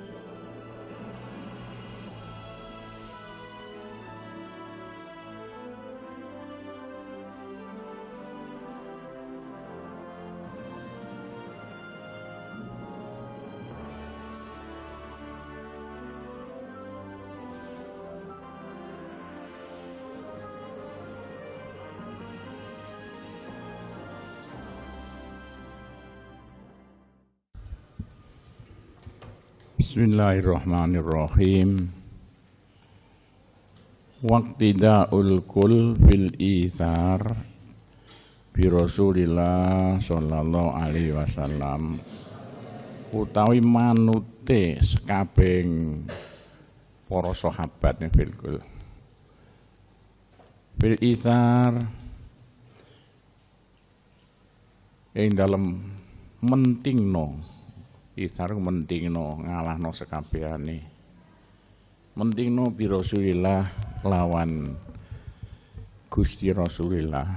何 Bismillahirrahmanirrahim Waqtida'ul kul fil ithar Bi Rasulillah sallallahu alaihi wasallam Utawi manute sekabing Poro sohabatnya fil kul Fil ithar Yang dalam menting ikhtar mentingno ngalahno sekabehane mentingno bi Rasulillah lawan Gusti Rasulillah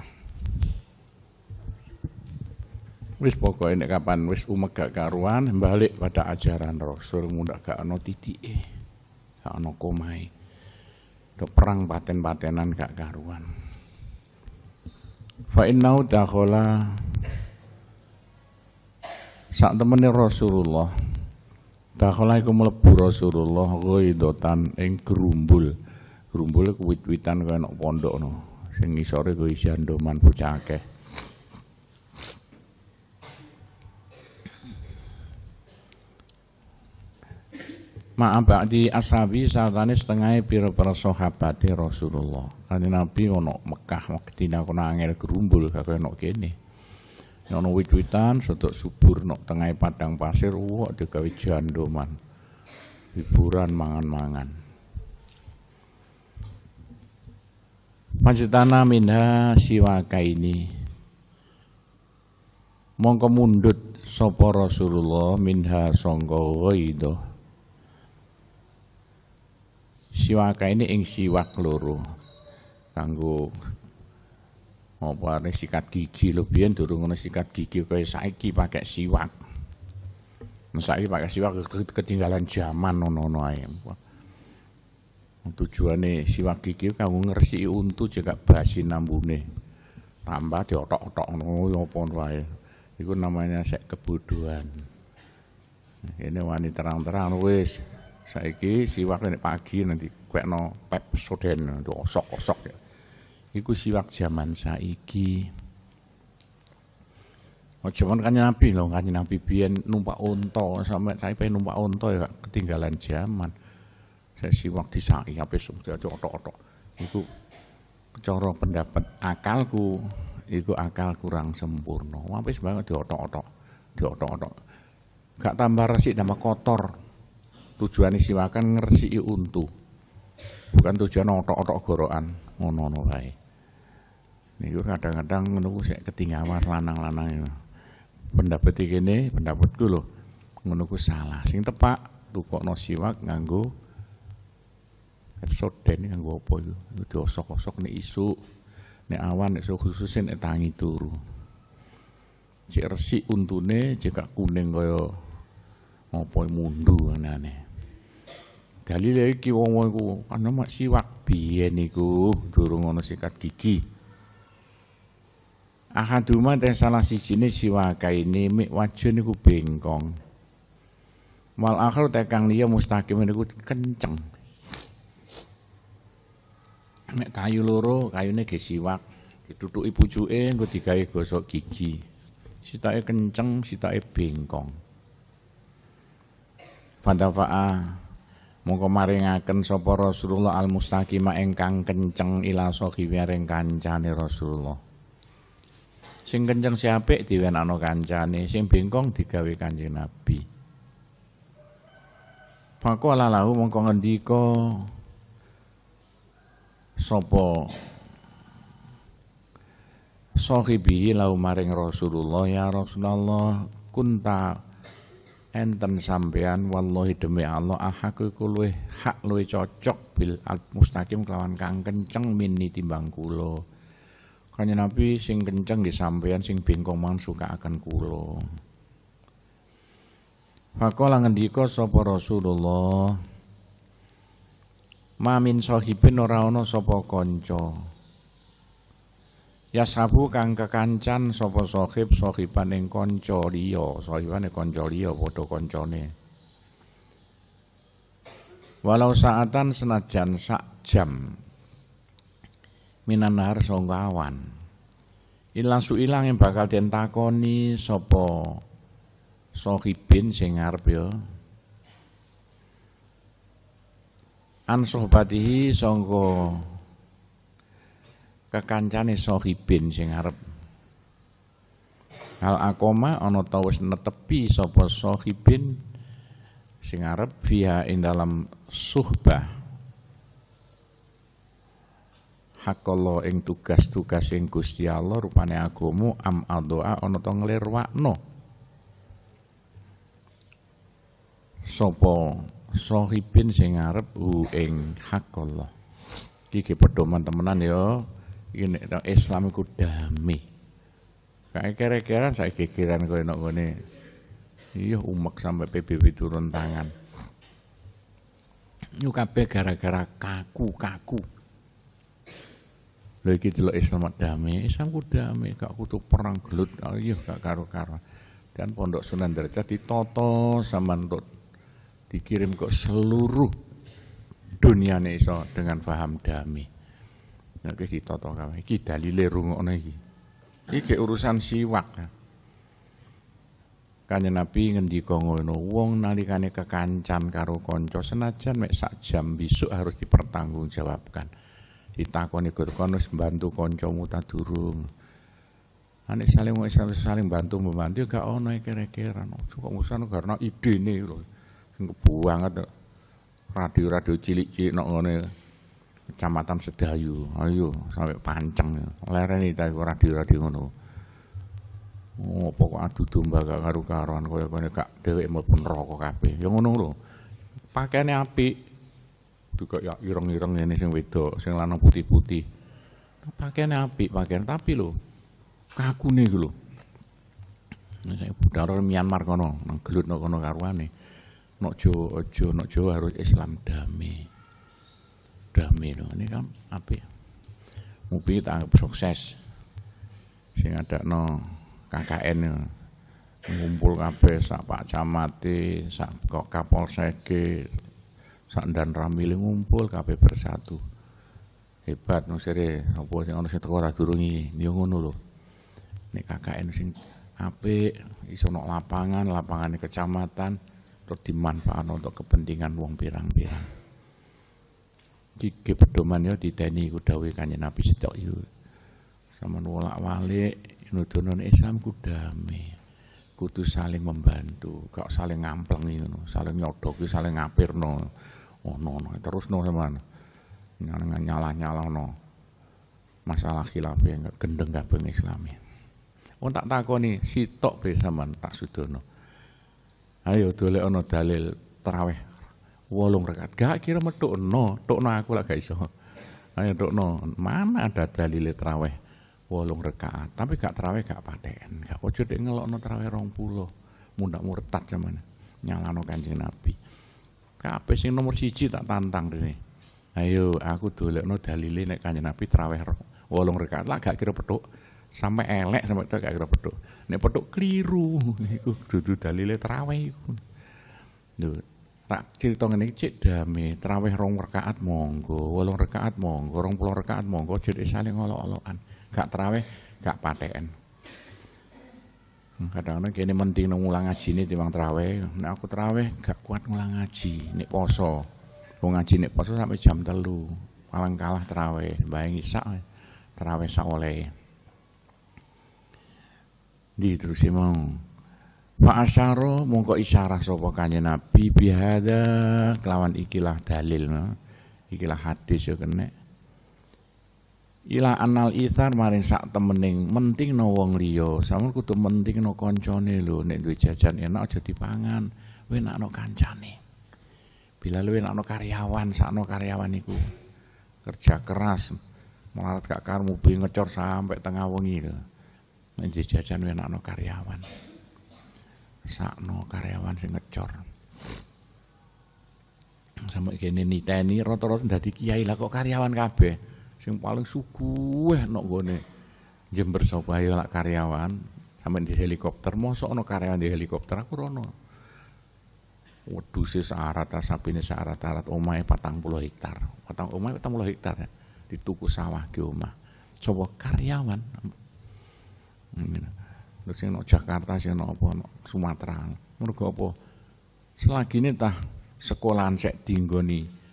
wis pokok ini kapan wis umegak karuan balik pada ajaran Rasul mundak gak ana titike gak ana komai. do perang paten-patenan gak karuan fa innau takola sak temene Rasulullah Takola iku mlebu Rasulullah ghaidatan ing gerumbul. Gerumbule kuwit-witan kaya nek pondok no. Sing ngisore kuwi isian doman bocah akeh. di ashabi satane setengah pira-pira sahabate Rasulullah. Kan Nabi ono Mekah, Madinah kono angel gerumbul kaya nek kene. Ono wit-witan sedok subur nok tengah padang pasir uwak digawe jandoman. Hiburan mangan-mangan. Panjitana minha siwaka ini. Mongko mundut sapa Rasulullah minha songko ghaido. Siwaka ini ing siwak loro. Kanggo apa nih sikat gigi lho biar durung ngono sikat gigi kaya saiki pakai siwak nah, saiki pakai siwak ketinggalan zaman nono ono ae tujuannya siwak gigi kanggo ngersi untuk jaga basi nambune tambah diotok-otok ngono ya apa wae itu namanya sek kebodohan ini wanita terang-terang wis saiki siwak ini pagi nanti no pep soden osok-osok ya iku siwak zaman saiki Oh, cuman kan Nabi loh, kan Nabi biyen numpak onto sampai saya pengen numpak onto ya ketinggalan zaman. Saya siwak di saiki sampai sudah otok-otok. Iku coro pendapat akalku, iku akal kurang sempurna. Wis banget diotok-otok, diotok-otok. Gak tambah resik tambah kotor. Tujuan siwakan ngersiki untu. Bukan tujuan otok-otok gorokan, ngono-ngono Niku kadang-kadang menunggu ku sek ketingawan lanang-lanang ya. Pendapat iki ne pendapatku lho. Ngono salah. Sing tepak tukokno siwak nganggo Epsoden nganggo apa itu Iku diosok-osok nih isu nih awan nek khususin nih tangi turu. Cik resik untune jika kuning kaya apa e mundu aneh dalile iki wong-wong iku ana mak siwak biye niku durung ana sikat gigi Akaduma teh salah sijine siwaka ini mik wajun niku bengkong. Wal akhir teh kang liya mustaqim niku kenceng. Mek kayu loro, kayune ge siwak, ditutuki pucuke engko digawe gosok gigi. Sitake kenceng, sitake bengkong. Fantafa'a mongko maringaken sapa Rasulullah al-mustaqima ingkang kenceng ila sahibi kancane Rasulullah sing kenceng si apik diwenakno kancane sing bengkong digawe kanjeng Nabi ala lahu mongko ngendika sapa sahibihi lau maring Rasulullah ya Rasulullah kunta enten sampean wallahi demi Allah ahaku kulwe hak luwe cocok bil al mustaqim kelawan kang kenceng mini timbang kulo. Kanjeng Nabi sing kenceng di sampeyan sing bengkong akan sukaaken kula. Faqala ngendika sapa Rasulullah Mamin sohibin oraono sopo konco. Ya Yasabu kang kekancan sopo sahib sahiban konco kanca liya, sahibane konco liya padha koncone. Walau saatan senajan sak jam minanar songkawan, awan ilang yang bakal dientakoni sopo, sohibin sahibin sing arep ya. an sohbatihi sangka kekancane sohibin sing arep hal akoma ono tawes natepi netepi sopo sohibin sing arep fiha dalam suhbah hakallah ing tugas-tugas ing Gusti Allah rupane agama am adoa ana ta nglirwakno sapa sahibin sing arep hu ing hakallah iki pedoman temenan ya ini Islam iku dami. kae kira-kira saya kikiran koyo nek ngene iya umek sampai PBB turun tangan Ini kabeh gara-gara kaku-kaku. Lagi iki delok Islam damai, Islam ku damai, gak kutu perang gelut, ayo ah, iya, gak karo-karo. Dan pondok Sunan Derajat ditoto sama untuk Dikirim ke seluruh dunia nih so dengan paham damai. Nah, iki ditoto kami Iki dalile rungokno iki. Iki urusan siwak. kanya Nabi ngendi kongono wong nalikane kekancan karo konco senajan mek sak jam besok harus dipertanggungjawabkan ditakoni Gus kon wis mbantu kancamu ta durung. Ane saling wong saling bantu membantu ya gak ono kira-kira cukup musuhan karena ini loh Sing banget radio-radio cilik-cilik nok ngene Kecamatan Sedayu. Ayo sampai panceng lereni ta radio-radio ngono. Oh, pokok adu domba gak karu-karuan kaya kene gak dhewek mlebu neraka kabeh. Ya ngono lho. nih api juga ya ireng-ireng ini sing wedok, sing lanang putih-putih. Pakaian api pakaian tapi lo lho kagune lo lho. Nah, Budara Myanmar kono, nang gelut nang kono nih Nok jo aja nok harus Islam damai. Damai lo ini kan api Mupi tak sukses. Sing ada no KKN ya. ngumpul kabeh sak Pak Camati, e, sak Kapolsek, e, sak dan ramili ngumpul kape bersatu. Hebat sere apa sing ono sing teko ora durungi, yo ngono lho. Nek KKN sing apik iso nok lapangan, lapangane kecamatan terus dimanfaatkan untuk kepentingan wong pirang-pirang. Iki pedoman yo diteni ku dawuh Kanjeng Nabi sedok yo. sama wolak-walik nudunan Islam kudame. Kudu saling membantu, kok saling ngampleng ngono, saling nyodoki, saling ngapirno. Oh no, terus no seman. Nyala-nyala no. Masalah khilafiyah enggak gendeng gak Islami. Oh tak nih si tok sampean tak sudono. Ayo dolek ono dalil teraweh wolong rekat Gak kira tok tukno aku lah guys iso. Ayo tukno, mana ada dalil teraweh wolong rekat Tapi gak teraweh gak paten. Gak ngelok dek teraweh rong pulo muda murtad cuman nyalano Kanjeng Nabi. Kabeh sing nomor siji tak tantang rene. Ayo aku dolekno dalile nek Kanjeng Nabi traweh wolong rakaat lah gak kira petuk. Sampai elek sampai tok gak kira petuk. Nek petuk keliru niku dudu dalile traweh iku. Lho, tak cerita ngene cek dame traweh rong rakaat monggo, wolong rakaat monggo, rong puluh rakaat monggo jadi saling ngolok olokan Gak traweh, gak paten. Hmm, kadang-kadang kene penting nang ulang ngaji ini timbang traweh nek aku traweh gak kuat ngulang ngaji nek poso wong ngaji nek poso sampai jam telu paling kalah traweh bayang isak traweh saoleh di terus e mau Pak Asyaro mongko isyarah sapa kanjeng Nabi bihada kelawan ikilah dalil no? ikilah hadis yo kene ila anal ithar maring sak temening penting no wong liya sampun kudu penting no koncone lho nek duwe jajan enak aja dipangan enak no kancane bila lu enak no karyawan no karyawan iku kerja keras melarat gak kar mobil ngecor sampai tengah wengi lho nek jajan enak no karyawan no karyawan sing ngecor sama kene niteni rata-rata dadi kiai lah kok karyawan kabeh sing paling suguh nok gone Jember ayo lak karyawan sampe di helikopter mosok ono karyawan di helikopter aku rono weduse searat sapine searat-arat omahe 40 hektar. Patang omahe 40 hektar ya. Dituku sawah ke omah. Coba karyawan. Terus sing Jakarta no apa Sumatera. Mergo apa? Selagi ini tah sekolahan sek dinggoni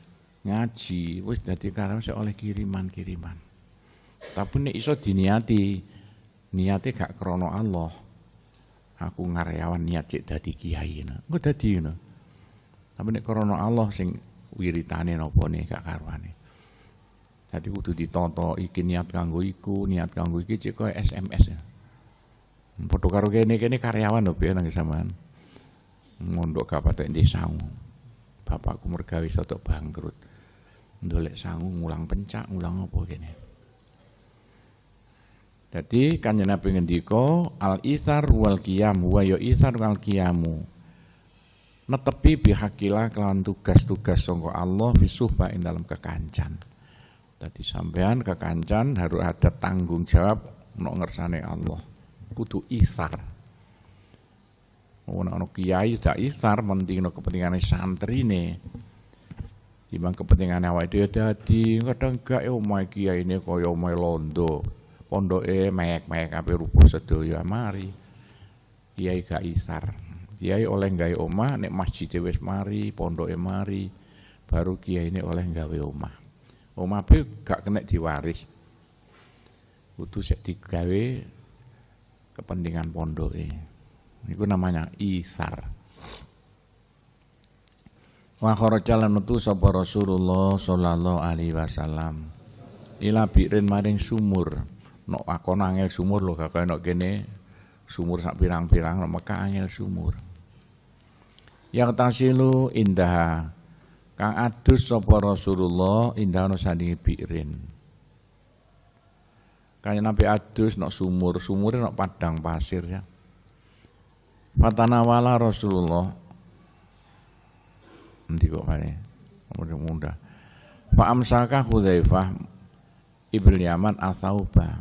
ngaji wis dadi karo oleh kiriman-kiriman. Tapi nek iso diniati, niate gak krono Allah. Aku ngaryawan niat cek dadi kiai ngono. Engko dadi ngono. Tapi nek krono Allah sing wiritane napa nih gak karuane. Dadi kudu ditoto iki niat kanggo iku, niat kanggo iki cek koyo SMS. Ya. Padha karo kene-kene karyawan lho piye nang sampean. Mondok kapaten desa. Bapakku mergawe sotok bangkrut. Ndolek sangu ngulang pencak, ngulang apa kene. Jadi kanjeng Nabi ngendika al ithar wal qiyam wa ya ithar wal qiyamu. Netepi bihakilah kelawan tugas-tugas sangka Allah fisuhba ing dalam kekancan. Tadi sampean kekancan harus ada tanggung jawab nok ngersane Allah. Kudu ithar. Ono ono kiai dak ithar pentingno kepentingane santrine timbang kepentingan awake dhewe dadi kadang gak ya omahe kia ini kaya omahe londo pondoke meyak mek kabeh rubuh sedoyo mari kiai gak isar kiai oleh gak oma nek masjid wis mari eh mari baru kiai ini oleh gawe oma oma be gak kena diwaris kudu sek digawe kepentingan pondok eh itu namanya isar wa kharaja lan metu sapa Rasulullah sallallahu alaihi wasallam ila birin maring sumur nok aku angel sumur lho kakak nok kene sumur sak pirang-pirang nok Mekah angel sumur yang tasilu indah kang adus sapa Rasulullah indah ono sandingi birin kaya nabi adus nok sumur sumur nok padang pasir ya Fatanawala Rasulullah Nanti kok mana? Mudah-mudah. Fa amsaka Hudzaifah ibn Yaman atauba.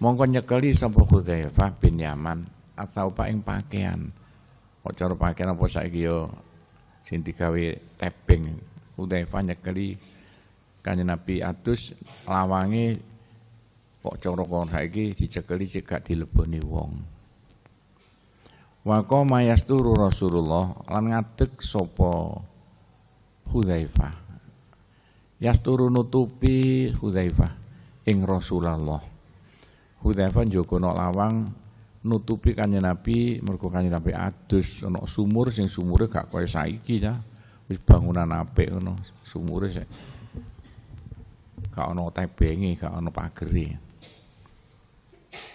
Mongko nyekeli sapa Hudzaifah bin Yaman atauba ing pakaian. Kok cara pakaian apa saiki yo sing digawe tebing. Hudzaifah nyekeli Kanjeng Nabi atus lawange kok cara kon saiki dicekeli cekak dileboni wong. Wa qama Rasulullah lan ngadeg sopo Hudzaifah. Yasturu nutupi Hudzaifah ing Rasulullah. Hudzaifah njogo nok lawang nutupi kanjeng Nabi mergo kanjeng Nabi adus ana sumur sing sumure gak kaya saiki ya. Wis bangunan apik ngono, sumure sik gak ana tebenge, gak ana pagere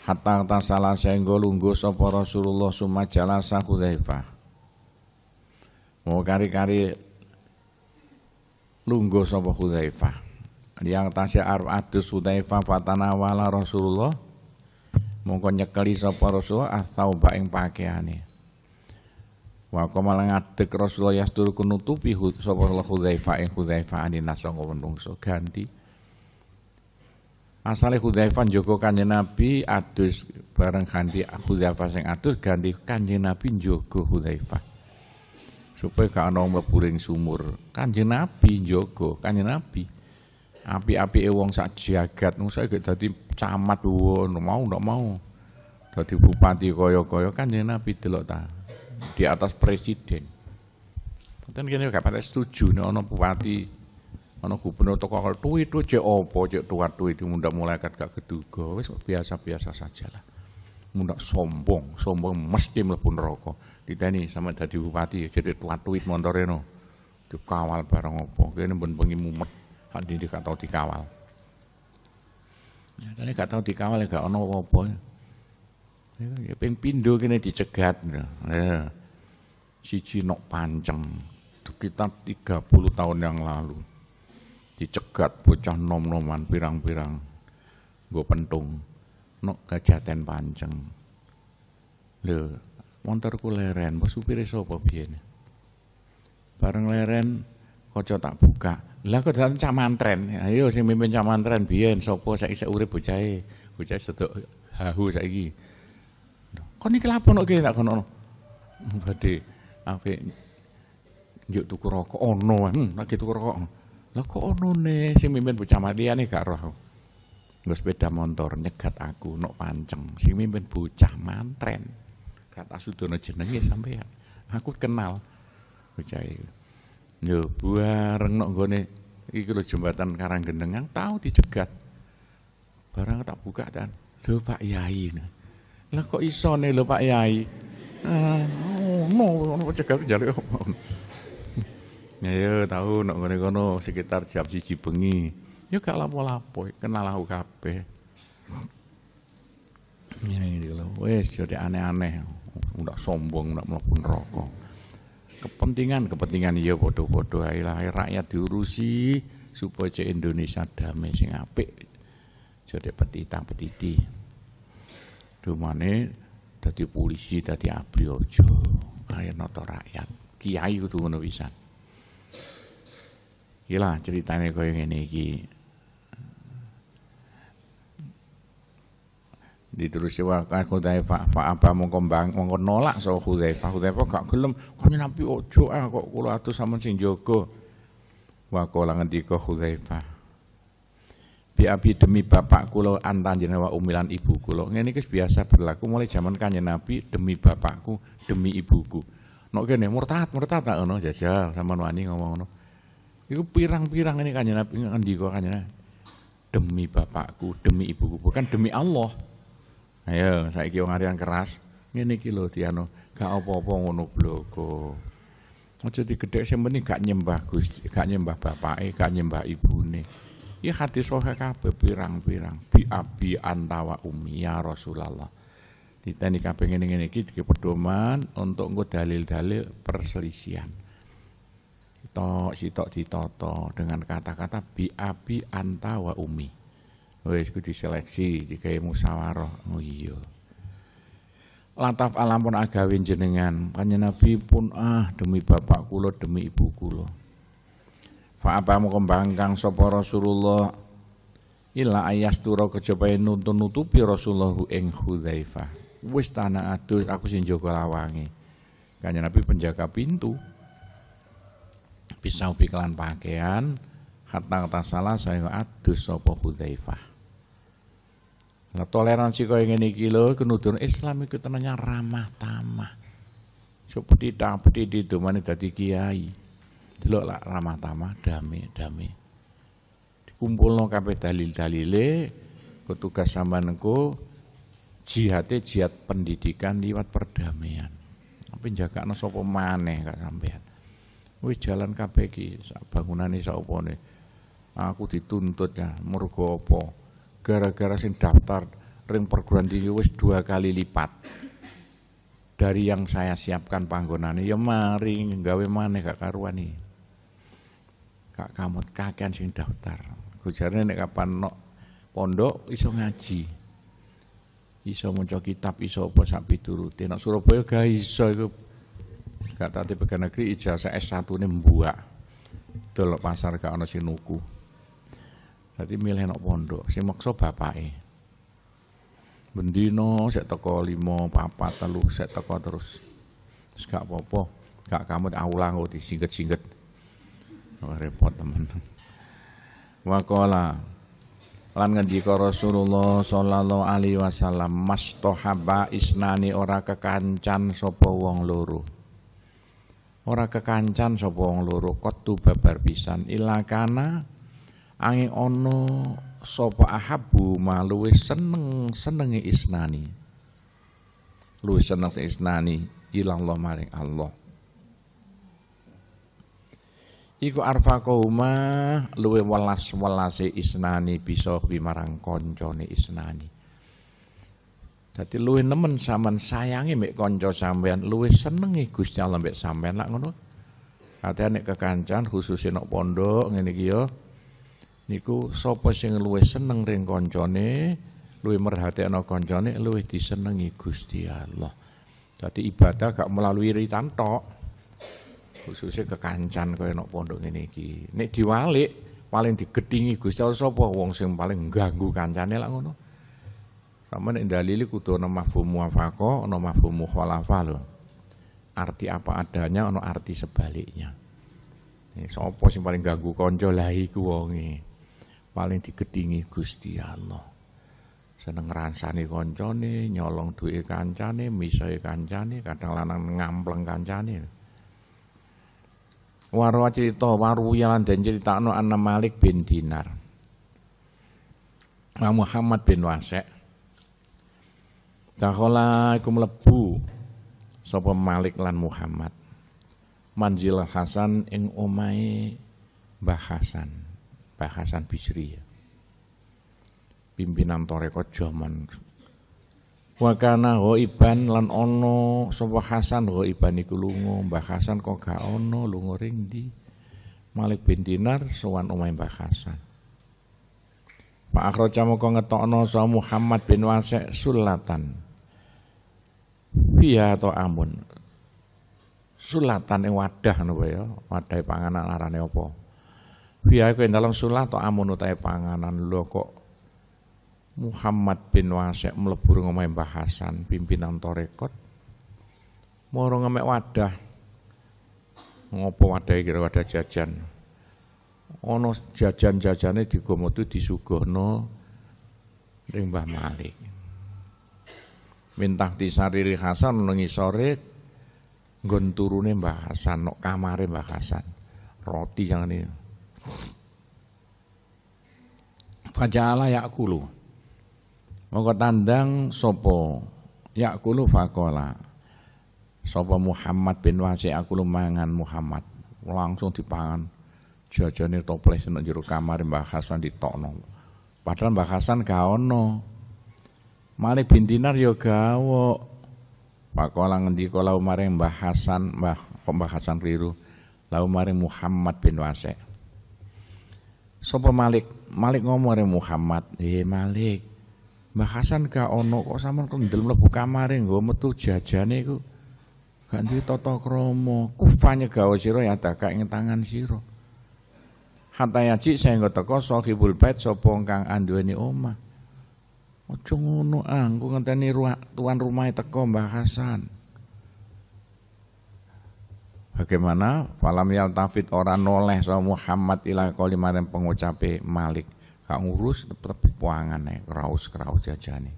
hatta tasala senggo lungguh sapa Rasulullah sumajalasa Hudzaifah mau kari-kari lungguh sapa Hudzaifah yang tasya arf adus Hudzaifah fatanawala Rasulullah mongko nyekeli sapa Rasulullah atsauba ing pakaiane wa koma ngadeg Rasulullah yastur kunutupi sapa Hudzaifah ing Hudzaifah anin nasangga menungso ganti asale Hudzaifah njogo Kanjeng Nabi adus bareng ganti Hudzaifah sing adus ganti Kanjeng Nabi njogo Hudzaifah. Supaya gak ana mlebu sumur. Kanjeng Nabi njogo, Kanjeng Nabi. Api-apike wong sak jagat nung saiki dadi camat wono mau ndak mau. Dadi bupati kaya-kaya Kanjeng Nabi delok ta. Di atas presiden. Kan kene gak patek setuju nek ana bupati Ono gubernur toko akal tuwi tuwi cek opo cek tua itu muda mulai kat gak keduga wis biasa-biasa saja lah. muda sombong, sombong mesti mlebu neraka. Diteni sama dadi bupati jadi tua tuwi montore no. kawal bareng opo kene ini bengi mumet. Hak diri gak tau dikawal. Ya kene gak tau dikawal ya gak ono apa ya Ya ping pindu kini dicegat. Ya. Siji nok panceng. tiga puluh tahun yang lalu dicegat bocah nom-noman pirang-pirang nggo pentung nok kejaten panceng. lho montor ku leren bos supir sapa biyen bareng leren kaca tak buka lah kok dalan cak mantren ayo sing mimpin cak mantren biyen sapa saiki sak urip bocahe bocah sedok hahu saiki kon iki lapo nok tak kono Bade. apik njuk tuku rokok ono oh, hmm, lagi tuku rokok Lah kok ono ne sing mimpin bocah nih gak roh. Nggo sepeda motor nyegat aku nok panceng. Sing mimpin bocah mantren. Kata Sudono jenenge sampean. Aku kenal bocah iku. Yo bareng nok gone iki lo jembatan Karanggenengan tahu dicegat. Barang tak buka dan lho Pak Yai. Lah kok ne lho Pak Yai? Ah, ono ono cegat jale opo. Ya, ya tahu nek ngene kono sekitar jam siji bengi. Ya gak lapo-lapo, kenal aku kabeh. Ngene iki lho, wis jadi aneh-aneh. Ndak sombong, ndak mlebu neraka. Kepentingan, kepentingan ya bodoh-bodoh ae lah rakyat diurusi supaya Indonesia damai sing apik. Jadi peti. petiti. Dumane dadi polisi, dadi abri aja. Ayo nata rakyat. Kiai kudu ngono pisan. Gila ceritane kaya ini iki. diterusi waktu pak pak apa mau kembang mau nolak so pak Hudzaifah pak gak gelem kok nabi ojo ah kok kulo atus sama sing jaga wa kau kau Hudzaifah bi abi demi bapak kulo antan jenawa umilan ibu kulo. ini kes biasa berlaku mulai zaman kanya nabi demi bapakku demi ibuku nok kene murtad murtad tak ono jajal sama nuani ngomong Iku pirang-pirang ini kanya, Nabi ngendika kanjeng Nabi. Demi bapakku, demi ibuku, bukan demi Allah. Ayo, saya wong yang keras. Ngene kilo Tiano, kaopo gak apa-apa ngono blogo. Aja digedhek sing penting gak nyembah Gusti, gak nyembah bapake, gak nyembah nih. Iya hati sohe kape pirang-pirang. Bi abi antawa umi ya Rasulullah. Diteni kabeh ini ngene kita pedoman untuk nggo dalil-dalil perselisihan sitok sitok ditoto dengan kata-kata biabi antawa umi wis ku diseleksi di musyawarah oh iya lataf alam pun agawe jenengan kanya nabi pun ah demi bapak kulo demi ibu kulo fa apa kembangkang sapa rasulullah illa ayas turo kejopae nuntun nutupi rasulullah ing hudzaifah wis tanah adus aku sinjoko lawangi kanya nabi penjaga pintu bisa bikelan pakaian hatta salah saya adus sopoh hudaifah. Nah, toleransi kau ingin ini lho kenudun Islam itu tenanya ramah tamah. Seperti dapati di domani dadi kiai. dulu lah ramah tamah damai damai. no kape dalil-dalile petugas sampeanku jihadnya jihad pendidikan liwat perdamaian. Tapi no sopoh maneh kak sampean. Wih jalan kabeh iki sak bangunane sak opone aku dituntut ya mergo apa gara-gara sing daftar ring perguruan tinggi wis dua kali lipat dari yang saya siapkan panggonane ya mari gawe maneh gak karuan iki kak kamut kakean sing daftar gujarane nek kapan nok pondok iso ngaji iso maca kitab iso apa sak piturute nek Surabaya gak iso iku gak tadi pegawai negeri ijazah S1 ini mbuak delok pasar gak ono sinuku jadi milih anak pondok si maksa bapake bendino si teko lima papa telu si teko terus terus gak apa-apa gak kamu aula kok disingket-singket oh, repot teman wakola lan ngendika Rasulullah sallallahu alaihi wasallam mastohaba isnani ora kekancan sapa wong loro ora kekancan sapa wong loro qattu babar pisan ilakana angin ono sapa ahabu maluwe seneng senenge isnani luwih seneng isnani ilang Allah maring Allah Iku arfaqahuma luwe welas welase isnani bisa bimarang koncone isnani Dadi luwih nemen sampean sayangi mek kanca sampean, luwih senengi Gusti Allah mek sampean lak ngono. Ate nek kekancan khususnya nek pondok ngene iki ya. Niku sapa sing luwih seneng ring kancane, luwih merhatekno kancane, luwih disenengi Gusti Allah. Dadi ibadah gak melalui ritan tok. Khususnya kekancan kaya nek pondok ngene iki. Nek diwalik paling digedingi Gusti Allah sapa wong sing paling ngganggu kancane lak ngono. Sama nek dalili kudu ana mafhum muwafaqah, ana mafhum mukhalafah lho. Arti apa adanya ana arti sebaliknya. Sopo sing paling ganggu konco lah iku wonge. Paling digedingi Gusti Allah. Seneng ransani koncone, nyolong duwe kancane, misoe kancane, kadang lanang ngampleng kancane. Warwa cerita yalan dan den critakno Anna Malik bin Dinar. Muhammad bin Wasek Dakhala iku mlebu sapa Malik lan Muhammad. Manjil Hasan ing omahe Mbah Hasan, Mbah Hasan Bisri ya. Pimpinan toreko jaman Wakana Ho Iban lan ana sapa Hasan Iban iku lunga Mbah Hasan kok gak ono lunga ring di Malik bin Dinar sowan omahe Mbah Hasan Pak Akhro moko ngetokno sa Muhammad bin Wasek sulatan via atau amun. Sulatan yang wadah napa ya, wadah panganan arane apa? aku yang dalam sulat atau amun utai panganan lo kok Muhammad bin Wasek melebur ngomai bahasan pimpinan torekot moro ngemek wadah ngopo wadah kira wadah jajan ono jajan-jajane digomo disugono disugohno ring Mbah Malik Mintah tisariri Hasan nengisore nggon turune Mbah Hasan nok kamare Mbah Hasan. Roti yang ini. Faja'ala yakulu. Mongko tandang sopo yakulu fakola. Sopo Muhammad bin Wasi akulu mangan Muhammad. Langsung dipangan. Jajane toples nek jero kamar Mbah Hasan ditokno. Padahal Mbah Hasan gak mari bintinar yo gawo pakola ngendi lau maring Mbah Hasan Mbah kok Mbah keliru lau maring Muhammad bin Wasek Sopo Malik Malik ngomong Muhammad eh Malik Mbah Hasan gak ono kok sama kendel ndelem mlebu kamare nggo metu jajane iku gak duwe tata krama kufanya gawe sira ya tak ing tangan sira Hatta yaji saya teko sahibul bait sapa kang anduweni omah Ojo ngono anggo ah, ngenteni tuan rumah e teko Mbah Hasan. Bagaimana falam yal tafid orang noleh so Muhammad ila lima maring pengucape Malik. Kak ngurus tetep puangane kraus-kraus jajane.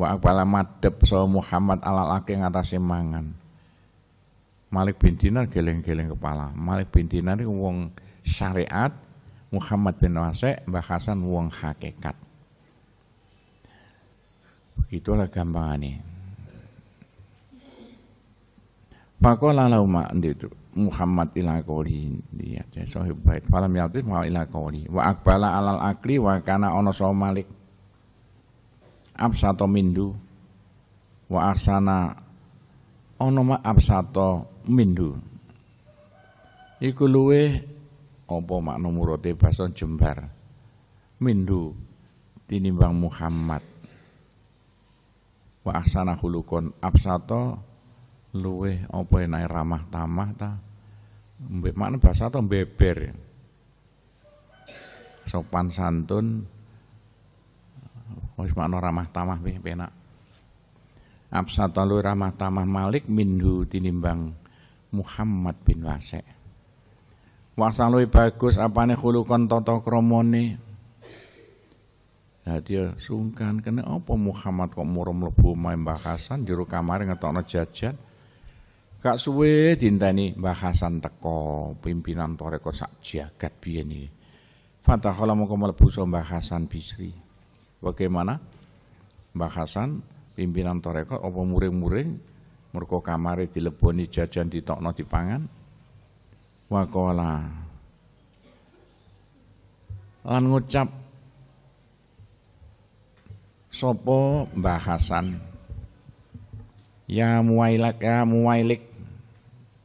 Wa aqbala madep so Muhammad ala laki ngatasi mangan. Malik bin Dinar geleng-geleng kepala. Malik bin Dinar wong syariat, Muhammad bin Wasek, Mbah Hasan wong hakikat. Itulah gampangannya. Pakola lau ma'an itu Muhammad ila dia ya sahib baik. falam yatif wa ila wa akbala alal akli wa kana ono so malik absato mindu wa asana ono ma absato mindu iku luwe opo makna murote basa jembar mindu tinimbang Muhammad wa ahsana hulukon absato luwe apa e ramah tamah ta mbek makna Basato to beber sopan santun wis makna ramah tamah penak absato luwe ramah tamah malik minhu tinimbang Muhammad bin Wasek wasalui bagus apane hulukon tata kramane Nah dia sungkan kena apa Muhammad kok murum lebu main bahasan jeruk kamar ngetokno jajan. Kak suwe dinteni bahasan teko pimpinan toreko sak jagat biyen mau Fatahala mongko mlebu bahasan bisri. Bagaimana? Bahasan pimpinan toreko apa muring-muring murko kamare dileboni jajan ditokno dipangan. Wakola lan ngucap Sopo bahasan Ya muwailat ya muailik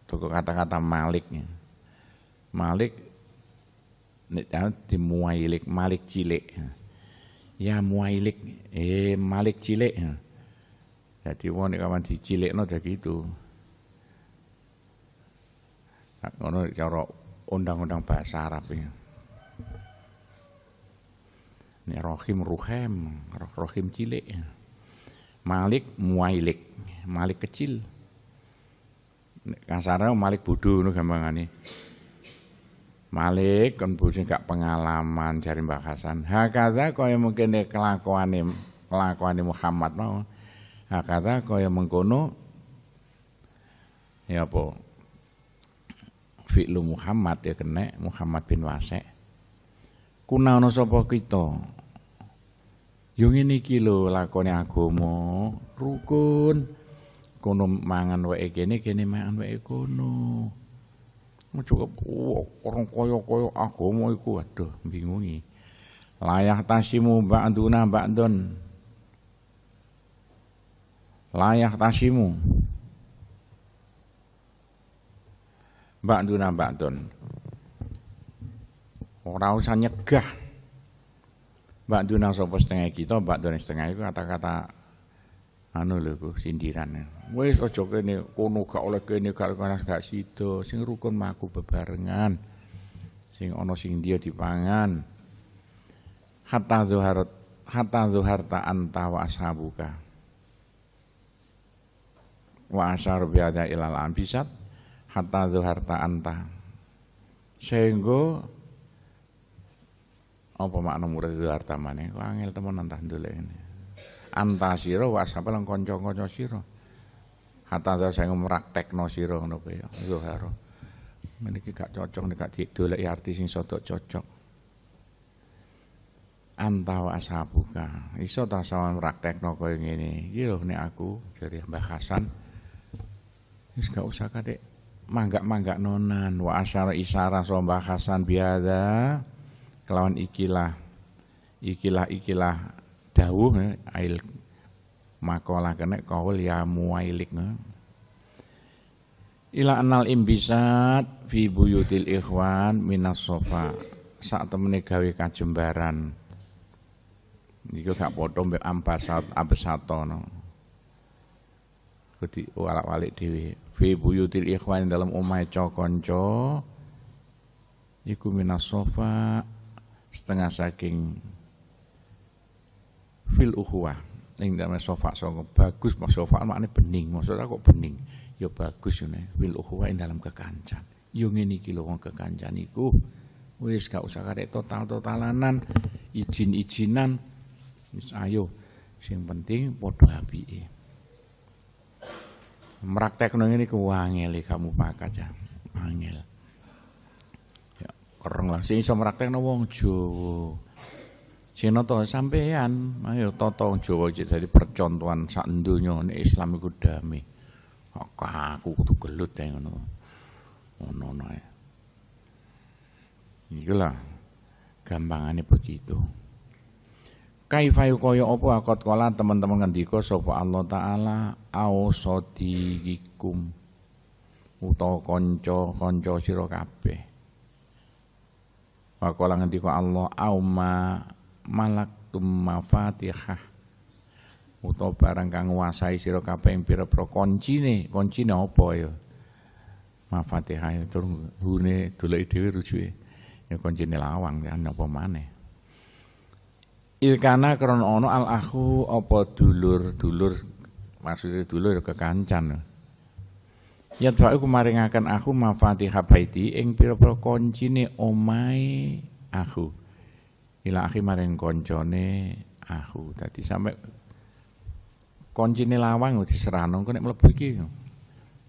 Tuku kata-kata maliknya Malik ya, di muwailik Malik cilik Ya muailik Eh Malik cilik Jadi wong nek kawan dicilik no jadi ya itu Ngono cara undang-undang bahasa Arab ya. Ini rohim ruhem, rohim cilik. Malik muailik, malik kecil. Kasarnya malik bodoh nu ani. Malik kan bodoh gak pengalaman cari Mbak Hasan. Hakata kaya mungkin kelakuan kelakuan kelakuane Muhammad mau. Hakata kaya mengkono ya apa? Fi'lu Muhammad ya kena Muhammad bin Wasek. Kuna ono sapa kita Yung ini kilo lakoni aku agama rukun kono mangan wae kene kene mangan wae kono cukup orang koyo koyo agama iku aduh bingungi layak tasimu mbak don, layak tasimu mbak don, ora usah nyegah Mbak Duna sopo setengah kita, Mbak Duna setengah itu kata-kata anu lho ku sindiran. Wis aja kene kono gak oleh kene gak kono gak sida, sing rukun maku bebarengan. Sing ana sing dia ya dipangan. Hatta zuhar hatta ta anta wa ashabuka. Wa asyar biada ilal ambisat hatta ta anta. Sehingga apa makna murid itu harta mana angel temen antah dulu ini anta wa wasapa lang konjong siro. siro hatta saya ngomrak tekno siro nopo ya haro ini gak cocok nek gak ya arti sing soto cocok anta wa ashabuka iso ta sawan praktekno kaya ngene iki lho nek aku jare Mbah Hasan wis gak usah kadek manggak-manggak nonan wa asyara isara so Mbah Hasan biada kelawan ikilah ikilah ikilah dawuh eh, ail makola kena kaul ya muwailik eh. ila anal imbisat fi buyutil ikhwan minas sofa saat temene gawe kajembaran niku gak padha mbek ambasat ambasatono kudu walak-walik dhewe fi buyutil ikhwan dalam omahe kanca iku minas sofa setengah saking fil uhuwa ning dalam sofa songo bagus mak sofa makne bening maksudnya kok bening ya bagus ngene fil uhuwa ing dalam kekancan yo ini kilo lho wong kekancan iku wis gak usah karek total-totalanan izin-izinan wis ayo sing penting padha merak mraktekno ngene ku angel e kamu pakai aja, angel kereng lah sing iso mraktekno wong Jawa. Sing nata sampean, ayo toto wong Jawa iki dadi percontohan sak donya nek Islam iku damai. Kok aku kudu gelut ya ngono. Ngono ae. Ya. Iku lah gampangane begitu. Kaifa kaya apa akot kola teman-teman ngendika sapa Allah taala au sadiqikum utawa kanca-kanca sira kabeh. Wakola ngerti kok Allah auma malakum mafatihah utawa barang kang nguasai sira kabeh pro pira-pira koncine koncine ya? mafatihah itu ya, hune doleki dhewe rujuke ya koncine lawang ya napa maneh Ilkana kron ono al aku opo dulur-dulur maksudnya dulur ya kekancan Yadfa'u kumaringaken aku mafatihah baiti ing pira-pira koncine omahe aku. Ila akhi maring koncone aku. Dadi sampe koncine lawang diserano engko nek mlebu iki.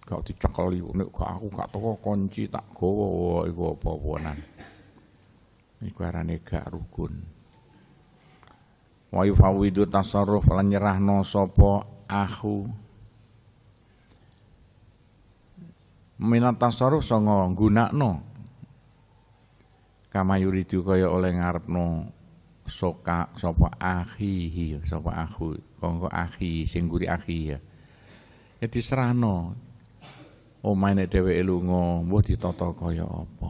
Gak dicekeli nek gak aku gak toko kunci tak gawa iku apa-apanan. Iku arane gak rukun. wa yufawidu tasarruf lan nyerahno sapa aku minat tasarruf gunak nggunakno kama yuridu kaya oleh no, soka sapa akhihi ya, sapa aku kongo akhi singguri guri akhi ya ya o maine nek dheweke lunga mbuh ditata kaya apa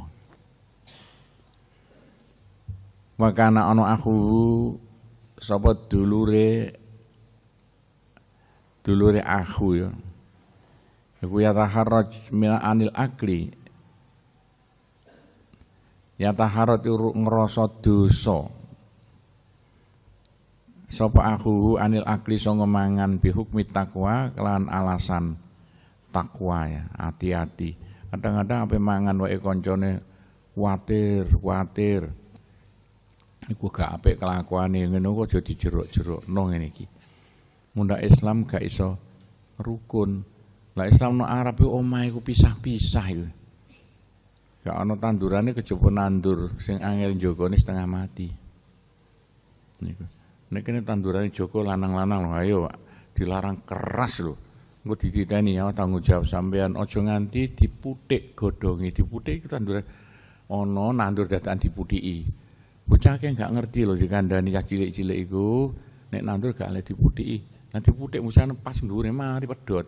wa kana aku sapa dulure dulure aku ya Iku yataharraj min anil akli. Yataharraj ngrasa dosa. pa aku anil akli songo mangan bihukmi takwa kelan alasan takwa ya, hati-hati. Kadang-kadang apa mangan wae koncone kuatir, kuatir. Iku gak ape kelakuane ini, kok jadi jeruk jeruk nong ini ki. Munda Islam gak iso rukun. Lah Islam no Arab itu, omah ku pisah-pisah iku. Gak ana tandurannya kejaba nandur sing angel ini setengah mati. Ini kini tanduran ini Joko lanang-lanang loh, ayo Pak. Dilarang keras loh. Engko dititeni ya tanggung jawab sampean ojo nganti diputik godongi, diputik tanduran ono nandur dadakan diputiki. Bocah kaya gak ngerti loh, dikandani ya cilik-cilik iku nek nandur gak oleh diputiki. Nanti putik musuhnya pas mah mari pedot.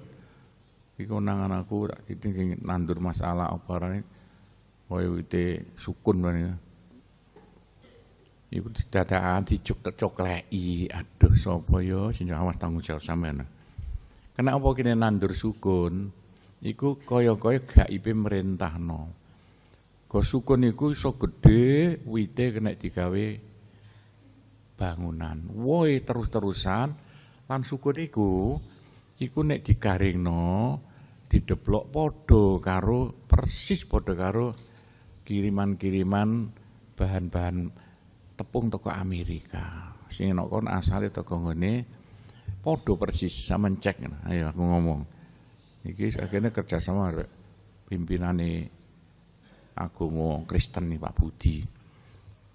ikonangan aku tak titik sing nandur masalah apa rane koyo wite sukun rane iku didadakan dicukek cokleki aduh sapa yo sing awas tanggung jawab sampean kena apa kene nandur sukun iku koyo-koyo gak ipe merintahno go sukun iku iso gedhe wite kena digawe bangunan woi terus-terusan lan sukun iku iku nek digaringno dideplok padha karo persis padha karo kiriman-kiriman bahan-bahan tepung toko Amerika. Sing enak kon asale toko ngene padha persis sama cek. Ayo aku ngomong. Iki akhirnya kerjasama aku ngomong Kristen nih Pak Budi.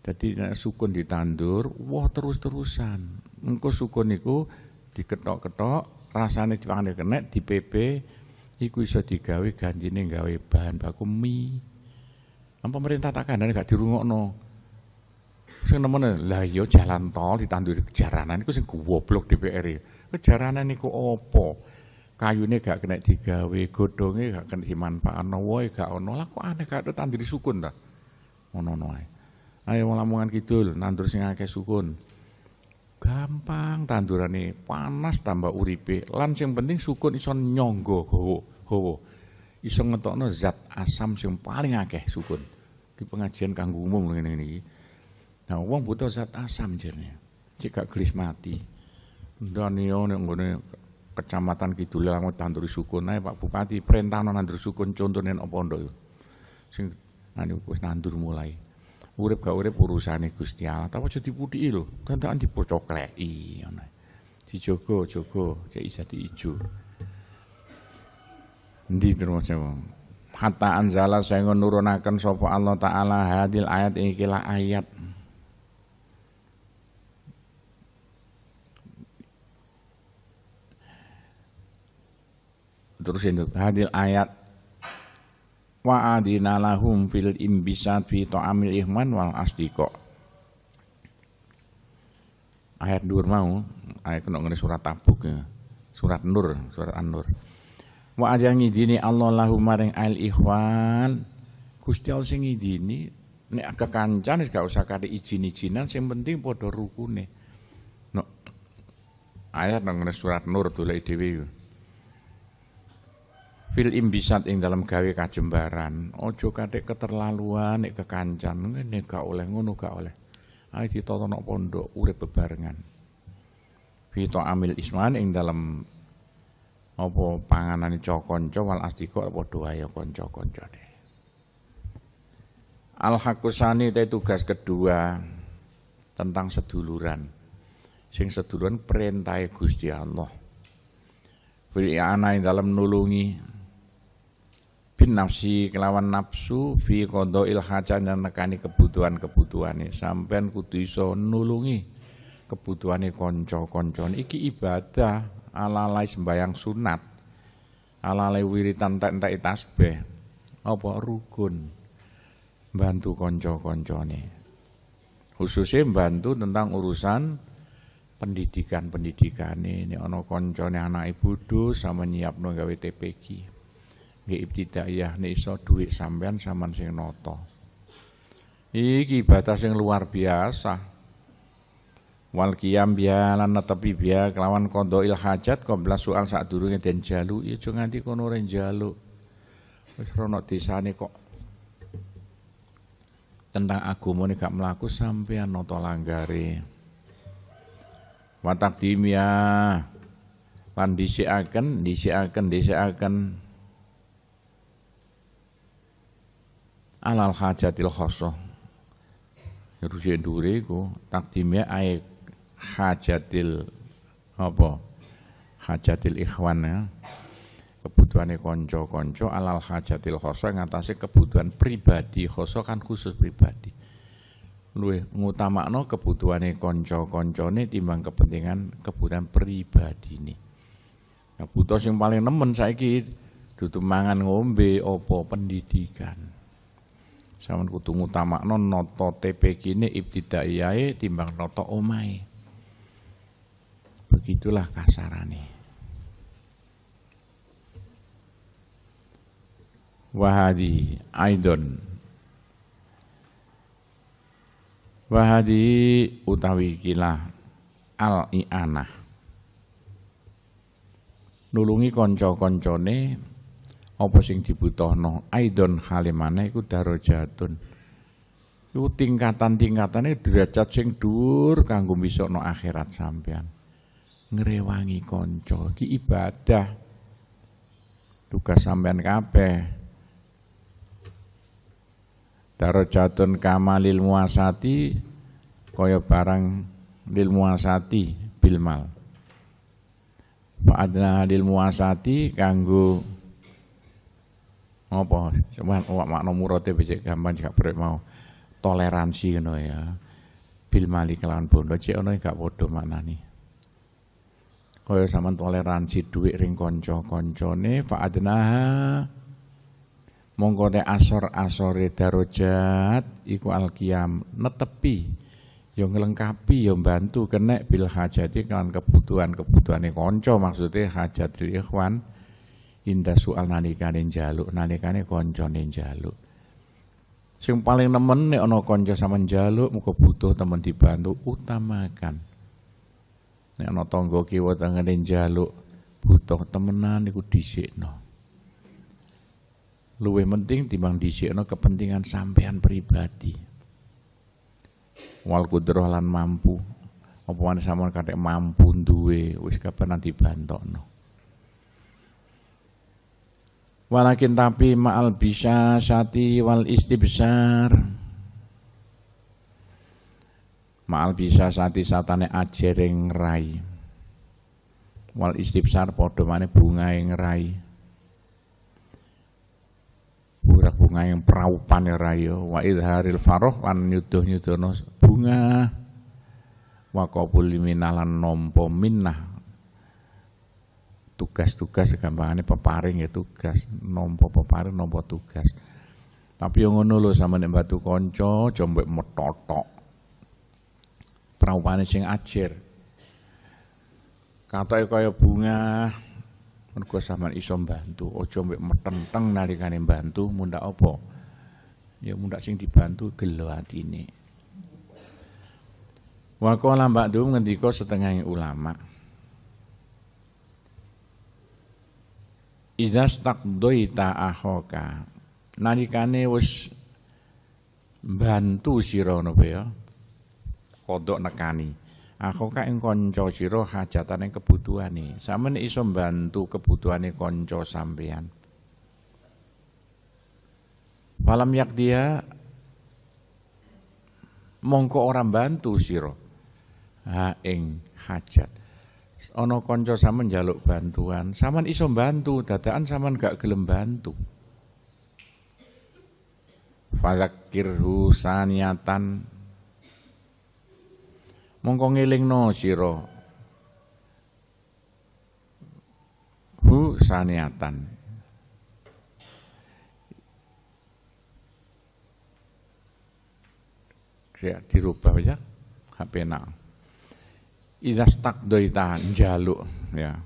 Jadi sukun ditandur, wah terus-terusan. engkau sukun niku diketok-ketok rasane dipangane kenek di PP iku iso digawe gantine gawe bahan baku mie. Am kan pemerintah tak nih gak dirungokno. Sing nemene lah iya jalan tol ditanduri kejaranan iku sing goblok DPR. Kejaranan niku opo? Kayune gak kena digawe, godhonge gak kena dimanfaatno, woe gak ono. Lah kok aneh gak tanduri sukun ta? Ngono-ngono ae. Ayo wong lamongan kidul nandur sing akeh sukun gampang ini panas tambah uripe lan sing penting sukun iso nyonggo hawa hawa iso ngetokno zat asam yang paling akeh sukun di pengajian kanggo umum ngene ini nah uang butuh zat asam jernya jika gelis mati Danio nek nggone kecamatan kidul mau tandur sukun nah Pak Bupati perintah nandur sukun contohnya nang pondok sing nanti nandur mulai urip gak urip urusane Gusti Allah tapi aja diputiki lho tantakan dipocokleki ngono dijogo jogo cek jadi hijau. Di terus wong hatta anzala saya nurunaken sapa Allah taala hadil ayat ini ikilah ayat terus hadil ayat wa adina lahum fil imbisat fi ta'amil ihman wal asdiqo ayat dur mau ayat kena ngene surat tabuk ya. surat nur surat an-nur wa ajangi dini Allah lahum maring al ikhwan Gusti Allah sing ngidini nek kekancan gak usah kate izin-izinan sing penting padha rukune no. ayat nang surat nur dolek dhewe fil imbisat ing dalam gawe kajembaran ojo kadek keterlaluan nek kekancan ngene gak oleh ngono gak oleh ayo ditotono pondok urip bebarengan fi amil isman ing dalam apa panganan kanca wal doa ya konco kanca deh. al hakusani te tugas kedua tentang seduluran sing seduluran perintah Gusti Allah Filiana ana ing dalam nulungi bin nafsi kelawan nafsu fi kondo ilhajan dan nekani kebutuhan kebutuhan sampai kudu iso nulungi kebutuhan ini konco konco iki ibadah alalai sembayang sunat alalai wiritan tak tak be apa rukun bantu konco konco khususnya bantu tentang urusan pendidikan pendidikan ini ono koncone anak ibu do sama nyiap gawe TPG nggih ibtidaiyah nek iso dhuwit sampean sampean sing nata. Iki batas sing luar biasa. Wal qiyam biya lan netepi biya kelawan il hajat qabla soal sadurunge den jalu ya aja nganti kono ora njaluk. Wis rono disane kok tentang agama ini gak melaku sampean noto langgari Watak dimia lan disiakan disiakan disiakan alal hajatil khosoh Rusia dure tak takdimnya aik hajatil apa hajatil ikhwan ya kebutuhannya konco-konco alal hajatil khosoh atasnya kebutuhan pribadi khosoh kan khusus pribadi luwih ngutamakno kebutuhannya konco-koncone timbang kepentingan kebutuhan pribadi ini. Nah, butuh yang paling nemen saiki dudu mangan ngombe opo pendidikan. Saman kudu ngutamakno nata TP kene ibtidaiyae timbang nata omai. Begitulah kasarane. Wahadi Aidon Wahadi utawi kilah al-i'anah nulungi kanca-kancane apa sing dibutuhno aidon halimane iku darajatun iku tingkatan-tingkatane derajat sing dhuwur kanggo no akhirat sampean ngrewangi kanca iki ibadah tugas sampean kabeh darajatun ilmu asati kaya barang ilmu asati bilmal Adna lil muasati kanggo apa cuman wak makna murate ya, becik gampang gak berik mau toleransi ngono ya bil mali kelawan bondo cek ono ya, gak mana maknane kaya sama toleransi duit ring konco kancane fa adnaha mongko de asor-asore darojat iku alkiam netepi yo ya ngelengkapi yang bantu kena bil hajati kan kebutuhan-kebutuhane kanca maksudnya hajat ikhwan Indah soal nalikane njaluk, nalikane koncone njaluk. Sing paling nemen nek ana kanca sampean njaluk, muga butuh temen dibantu utamakan. Nek ana tangga kiwa tengene njaluk, butuh temenan iku dhisikno. Luwih penting timbang dhisikno kepentingan sampean pribadi. Wal kudrah lan mampu. Apa sampean kathek mampu duwe wis kapan nanti bantokno walakin tapi ma'al bisa sati wal isti besar ma'al bisa sati satane ajering rai wal istibsar podo mane bunga yang rai burak bunga yang peraupan rayo wa idharil faroh lan nyuduh nyuduh bunga wa minah minalan nompo minnah tugas-tugas gampangannya peparing ya tugas nompo peparing nompo tugas tapi yang ngono sama nek batu konco jombe metotok praupane sing ajir katoke kaya bunga mergo sama iso bantu aja mbek metenteng nalikane bantu mundak opo ya mundak sing dibantu gelo atine Wakola Mbak Dum ngendika setengah ulama Idzas taqdaita ahoka. Nalikane wis bantu sira napa ya. Kodok nekani. Ahoka ing yang kebutuhan nih sama Sampeyan iso bantu kebutuhan nih konco sampeyan. malam yak dia mongko orang bantu siro ha ing hajat Ono konco sama jaluk bantuan, sama iso bantu, dadaan sama gak gelem bantu. Fadakir husaniatan, mongko ngiling no siro, husaniatan, Saya Dirubah ya, HP nak. Idas doita jaluk ya.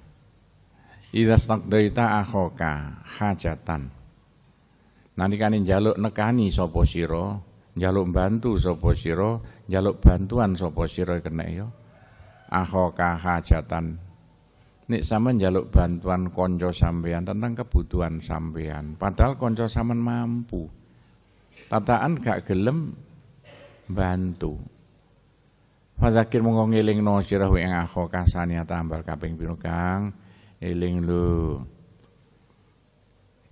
Idas doita akhoka hajatan. nanti Nalikane jaluk nekani soposiro siro, jaluk bantu soposiro siro, jaluk bantuan soposiro siro kena yo. Akhoka hajatan. Ini samen jaluk bantuan konco sampean tentang kebutuhan sampean, padahal konco sampean mampu. Tataan gak gelem bantu. Fadzakir mongko ngelingno sira wa aku akho kasania ya, tambal kaping piro iling Eling lho.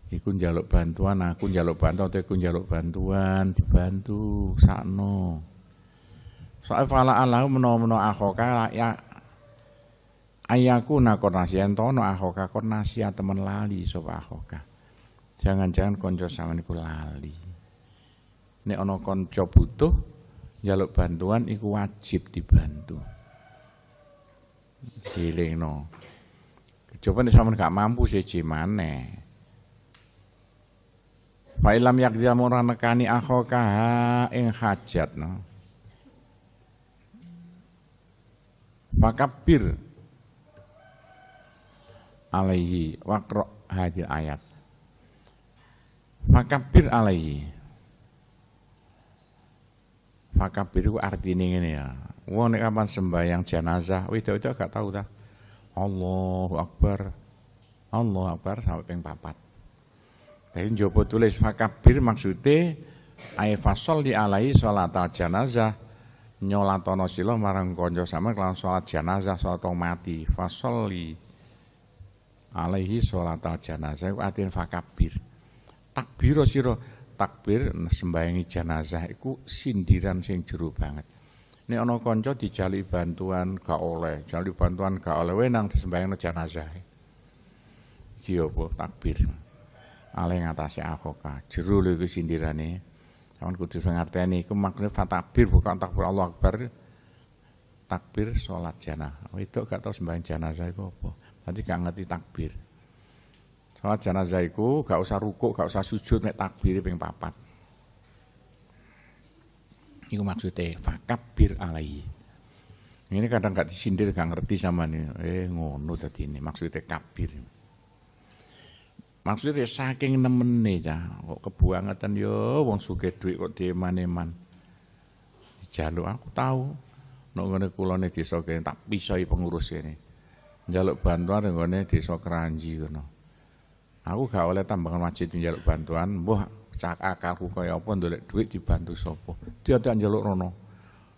Iku njaluk bantuan, aku njaluk bantuan, aku njaluk bantuan, dibantu sakno. Soal fala Allah menawa-menawa kala ya ayaku nakon nasian tono kah kon nasia temen lali sapa kah, Jangan-jangan konco sama iku lali. Nek ono kanca butuh Jaluk bantuan iku wajib dibantu. no Coba nih sampean gak mampu sih cimane? Pak Ilham yakdil murah nekani Kaha ing hajat no. Fakabir alaihi wakro hadil ayat. Fakabir alaihi ku artine ngene ya. Wong nek kapan sembahyang jenazah, wedok itu gak tahu ta. Allahu Akbar. Allahu Akbar sampai ping papat. Dari njopo tulis fakabir maksudnya ai fasol di alai sholat al nyolat nyolatono sila marang kanca sama kelawan salat jenazah salat mati di alaihi sholat al ku atin fakabir takbiro sira takbir nah, sembahyangi jenazah iku sindiran sing jeru banget. Ini ana kanca dijali bantuan gak oleh, jali bantuan gak oleh wenang disembahingno jenazah. Iki apa takbir. Ale ngatasi akoka, jeru lho iku sindirane. Sampeyan kudu ngerteni iku fa takbir bukan takbir Allah Akbar. Takbir salat jenazah. itu gak tau sembahyang jenazah iku apa. Nanti gak ngerti takbir. Salat jenazah iku gak usah rukuk, gak usah sujud nek takbir ping papat. Iku maksudnya fakabir alai Ini kadang gak disindir, gak ngerti sama ini Eh ngono tadi ini maksudnya kabir. Maksudnya saking nemene cah, kok kebuangatan yo wong sugih dhuwit kok dieman-eman. Jaluk aku tahu. Nek ngene kula ne desa kene tak pisoi pengurus kene. Njaluk bantuan ngene desa Keranji kono. Aku gak oleh tambangan masjid njaluk bantuan, wah cak akalku kaya apa ndolek duit dibantu sapa. Dia tak jaluk rono.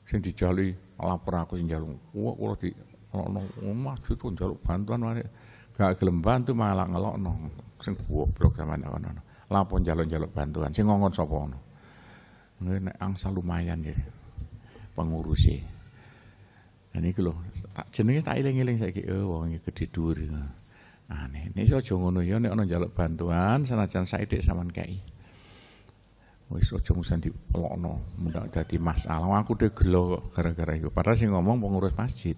Sing dijali lapor aku sing jaluk, wah kalau di ono masjid pun jaluk bantuan wae. Gak gelem bantu malah ngelokno. Sing goblok sampean no lapor jaluk jaluk bantuan. Sing ngongon sopo no ngene angsa lumayan jadi ya, pengurusi. Dan nah, ini lho, tak jenenge tak eling-eling saiki, oh wong iki gedhe dhuwur. Ya aneh. ini aja ngono ya nek ana njaluk bantuan senajan saithik sampean kei. Wis aja musan dipelokno, mendak dadi masalah. Aku de gelo gara-gara iku. Padahal sing ngomong pengurus masjid.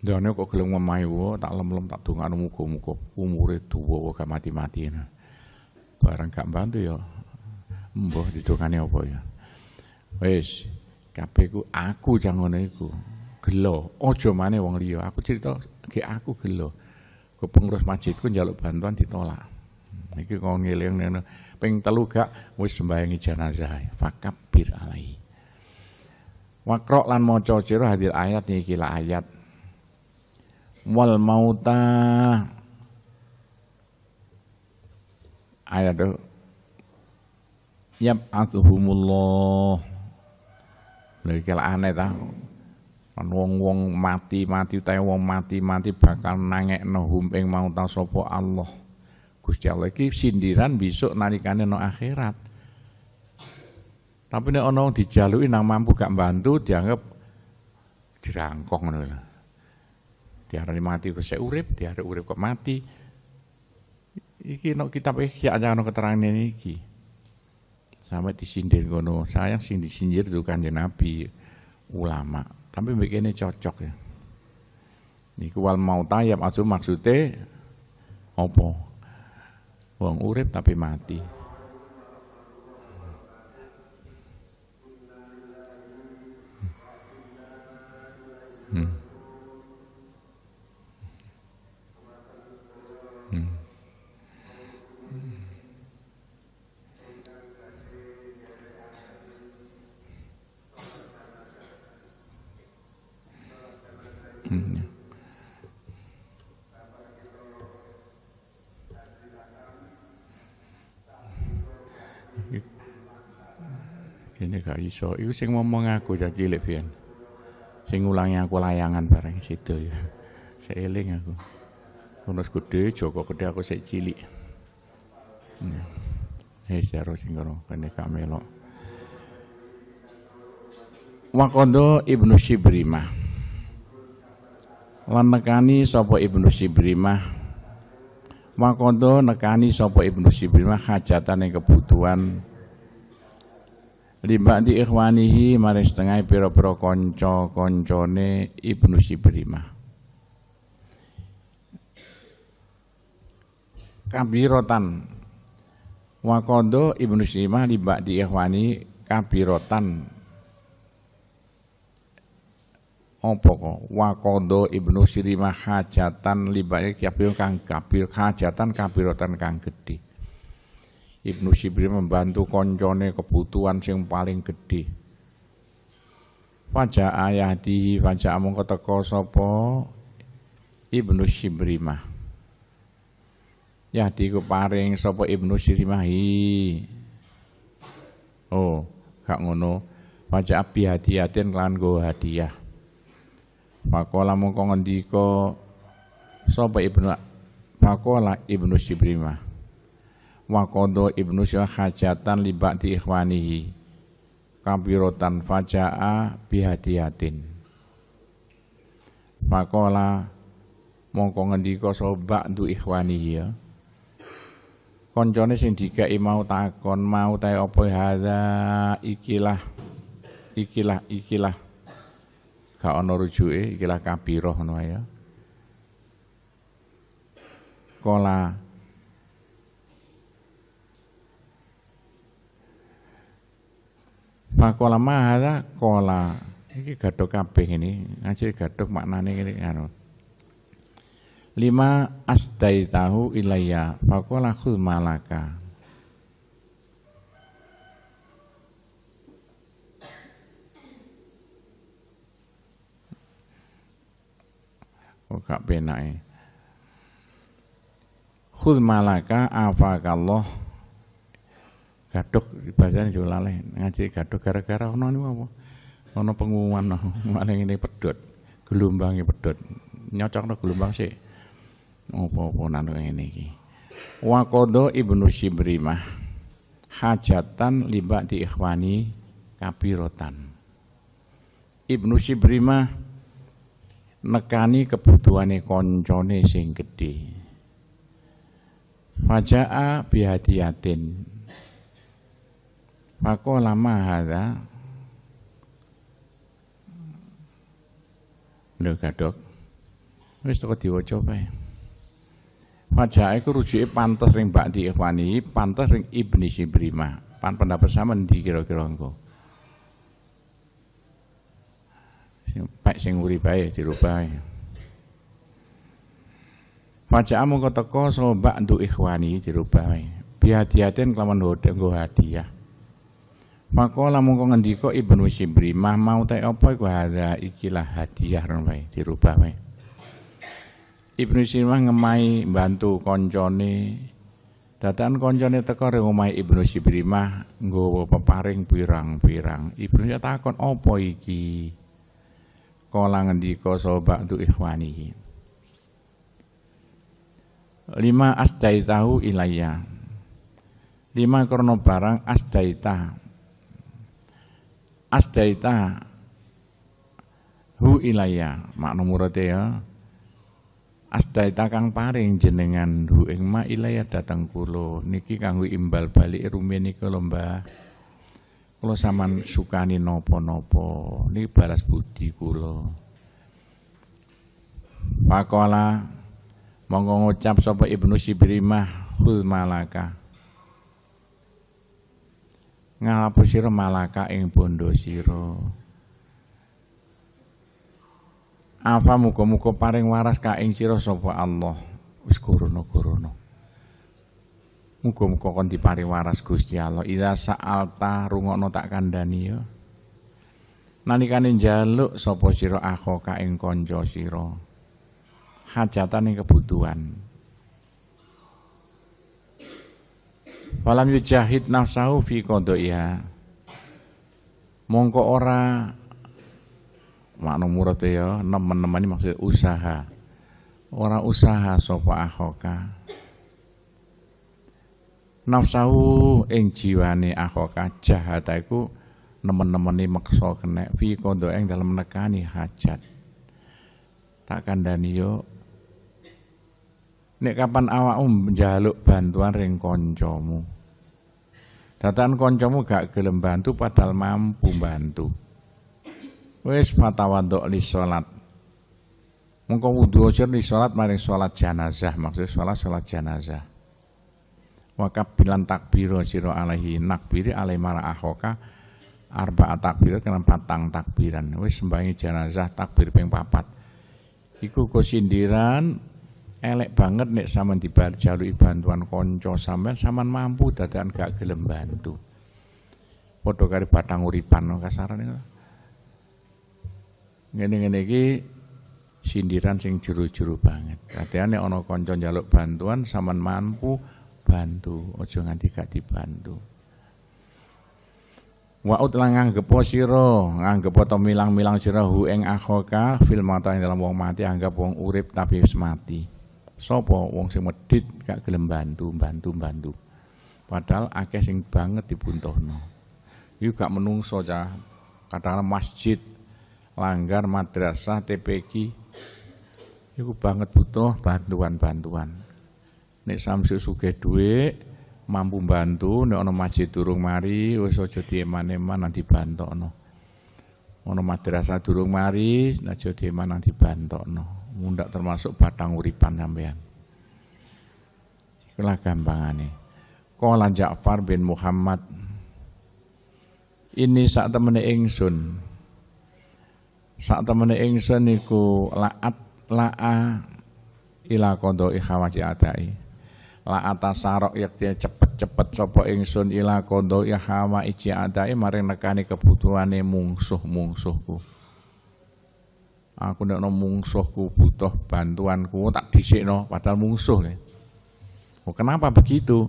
Dene kok gelem ngomai tak lem-lem tak dongakno muga-muga umure tuwa gak mati-mati. Nah, Barang gak bantu ya mbah didongane apa ya. Wis, kabeh ku aku jang ngono iku. Gelo, aja maneh wong liya. Aku cerita ge aku gelo ke pengurus masjidku njaluk bantuan ditolak. Niki kon ngeling nene ping telu gak wis sembayangi jenazah bir alai. Wakro lan maca sira hadir ayat iki lah ayat. Wal mauta ayat tuh. yab asuhumullah Lha iki aneh tau. Kan wong-wong mati-mati utawa wong mati-mati bakal nangekno hum ing mau ta sapa Allah. Gusti Allah iki sindiran besok nalikane no akhirat. Tapi nek ana dijaluki nang mampu gak bantu dianggap dirangkong ngono lho. Diarani mati kok sik urip, diarani urip kok mati. Iki no kitab aja ana keterangan iki. Sampai disindir ngono. Sayang sing disindir itu kanjeng Nabi ulama. Tapi begini cocok ya. Niku wal mau tayap asu maksudnya opo. uang urip tapi mati. Hmm. hmm. Hmm. Ini gak iso. Iku sing ngomong aku cah cilik pian. Sing ngulangi aku layangan bareng situ ya. Seeling aku. Terus gede, Joko gede aku sik cilik. Hei, saya eh, sing karo kene gak melok. Wakondo Ibnu Shibrimah lan nekani sapa Ibnu Sibrimah makondo nekani sopo Ibnu Sibrimah yang kebutuhan limbak di ikhwanihi mari setengah piro-piro konco-koncone Ibnu Sibrimah kabirotan wakondo Ibnu Sibrimah limbak di ikhwani kabirotan Opo kok wakondo ibnu sirimah hajatan libane kabir kang kapir hajatan kapirotan kang gede. Ibnu Sibri membantu konjone kebutuhan sing paling gede. Wajah ayah di wajah amung keteko sopo Ibnu Sibrimah ya ku paring sopo Ibnu Sirimahi Oh kak ngono Wajah hati hati lan go hadiah Pakola mongko ngendika sapa Ibnu Pakola Ibnu Sibrima. Wakodo ibnu Syah hajatan libat di ikhwanihi. Kabirotan faja'a bihadiyatin. Pakola mongko ngendika sapa du ikhwanihi ya. Koncone sing dikai mau takon mau tae opo hada ikilah ikilah ikilah gak ana rujuke ikilah kabirah ngono ya kola Pakola mahada kola iki gaduh kabeh ini ngaji gaduh maknane ini karo anu. lima asdaitahu ilayya faqala khul malaka gak e khud malaka afakallah gaduk bahasane yo laleh ngaji gaduk gara-gara ono niku apa? Ono pengumuman no, maling ini pedot, gelombangnya pedot. Nyocokno gelombang sih. Apa-apa nang ngene iki. Wakodo ibnu Shibrimah hajatan libat di ikhwani kabirotan. Ibnu Shibrimah nekani kebutuhane koncone sing gedhe Fajaa bihadiyatin Fakola ma lama Lho gadok Wis toko diwaca pae Fajaa iku rujuke pantes ring Ba'di Ikhwani pantes ring Ibni Sibrima pan pendapat sama ndi kira-kira engko pek sing uri bae dirubah amung kok teko mbak untuk ikhwani dirubah Bihati-hatin kelawan hodeng go hadiah Pakola lamung kok ngendika Ibnu Sibri, mah mau teh apa iku hadza ikilah hadiah ron wae dirubah wae. Ibnu Sibri ngemai bantu koncone. Datan koncone teko ring omahe Ibnu Sibrimah nggawa peparing pirang-pirang. Ibnu ya takon apa iki? Kala ngendika sapa tu ikhwanihi. Lima asdaitahu ilaya Lima karena barang asdaita. Asdaita hu ilaya makna murate ya. Asdaita kang paring jenengan hu ing ma ilaya datang kulo niki kanggo imbal balik rumiyin nika lomba. Kula suka sukani nopo nopo, niki balas budi kulo. Pakola monggo ngucap sapa Ibnu Sibrimah hul malaka. Ngalapusiro malaka ing bondo siro. Afa muga-muga paring waras ka ing sira sapa Allah. Wis kurono-kurono. Muga-muga kon diparingi waras Gusti Allah. Iza sa'alta rungokno tak kandhani ya. Nalikane njaluk sapa sira akhoka ing kanca sira. Hajatan ing kebutuhan. Falam yujahid nafsahu fi qadaiha. Mongko ora makna murad ya, nemen-nemen maksud usaha. Ora usaha sopo ahoka nafsu ing jiwane akhoka jahata iku nemen-nemeni meksa kena fi kondo ing dalam nekani hajat tak kandani yo nek kapan awakmu njaluk bantuan ring kancamu datan kancamu gak gelem bantu padahal mampu bantu wis fatawadok li salat mengko wudu sir li salat maring salat jenazah maksud salat salat jenazah Waka bilan takbiro siro alaihi nakbiri alai mara ahoka arba takbir kena patang takbiran wis sembahi jenazah takbir ping papat iku kusindiran elek banget nek sampean jaluk bantuan konco sampean saman mampu dadakan gak gelem bantu padha kari batang uripan no, kasarane ngene-ngene iki sindiran sing jeru jeru banget. Katanya nek ana kanca njaluk bantuan saman mampu bantu, ojo nganti gak dibantu. Wa'ud lan nganggepo sira, nganggepo to milang-milang sira hu ing akhoka fil mata ing dalam wong mati anggap wong urip tapi wis mati. Sapa wong sing medit gak gelem bantu, bantu-bantu. Padahal akeh sing banget dibuntuhno. Iku gak menungso cah. Katakanlah masjid langgar madrasah TPQ iku banget butuh bantuan-bantuan nek samsu sugih dhuwit mampu bantu nek ana masjid durung mari wis aja dieman-eman nanti dibantokno ana madrasah durung mari aja dieman nanti dibantokno mundak termasuk batang uripan sampean Itulah gampangane. Qala Ja'far bin Muhammad ini saat temene ingsun. Saat temene ingsun niku laat laa ila kondo ikhawati adai la atasarok yakti cepet-cepet sopo ingsun ila kondo ya hawa iji adai ya maring nekani kebutuhane mungsuh-mungsuhku aku ndak no mungsuhku butuh bantuanku oh, tak no padahal mungsuh nih. Oh, kenapa begitu?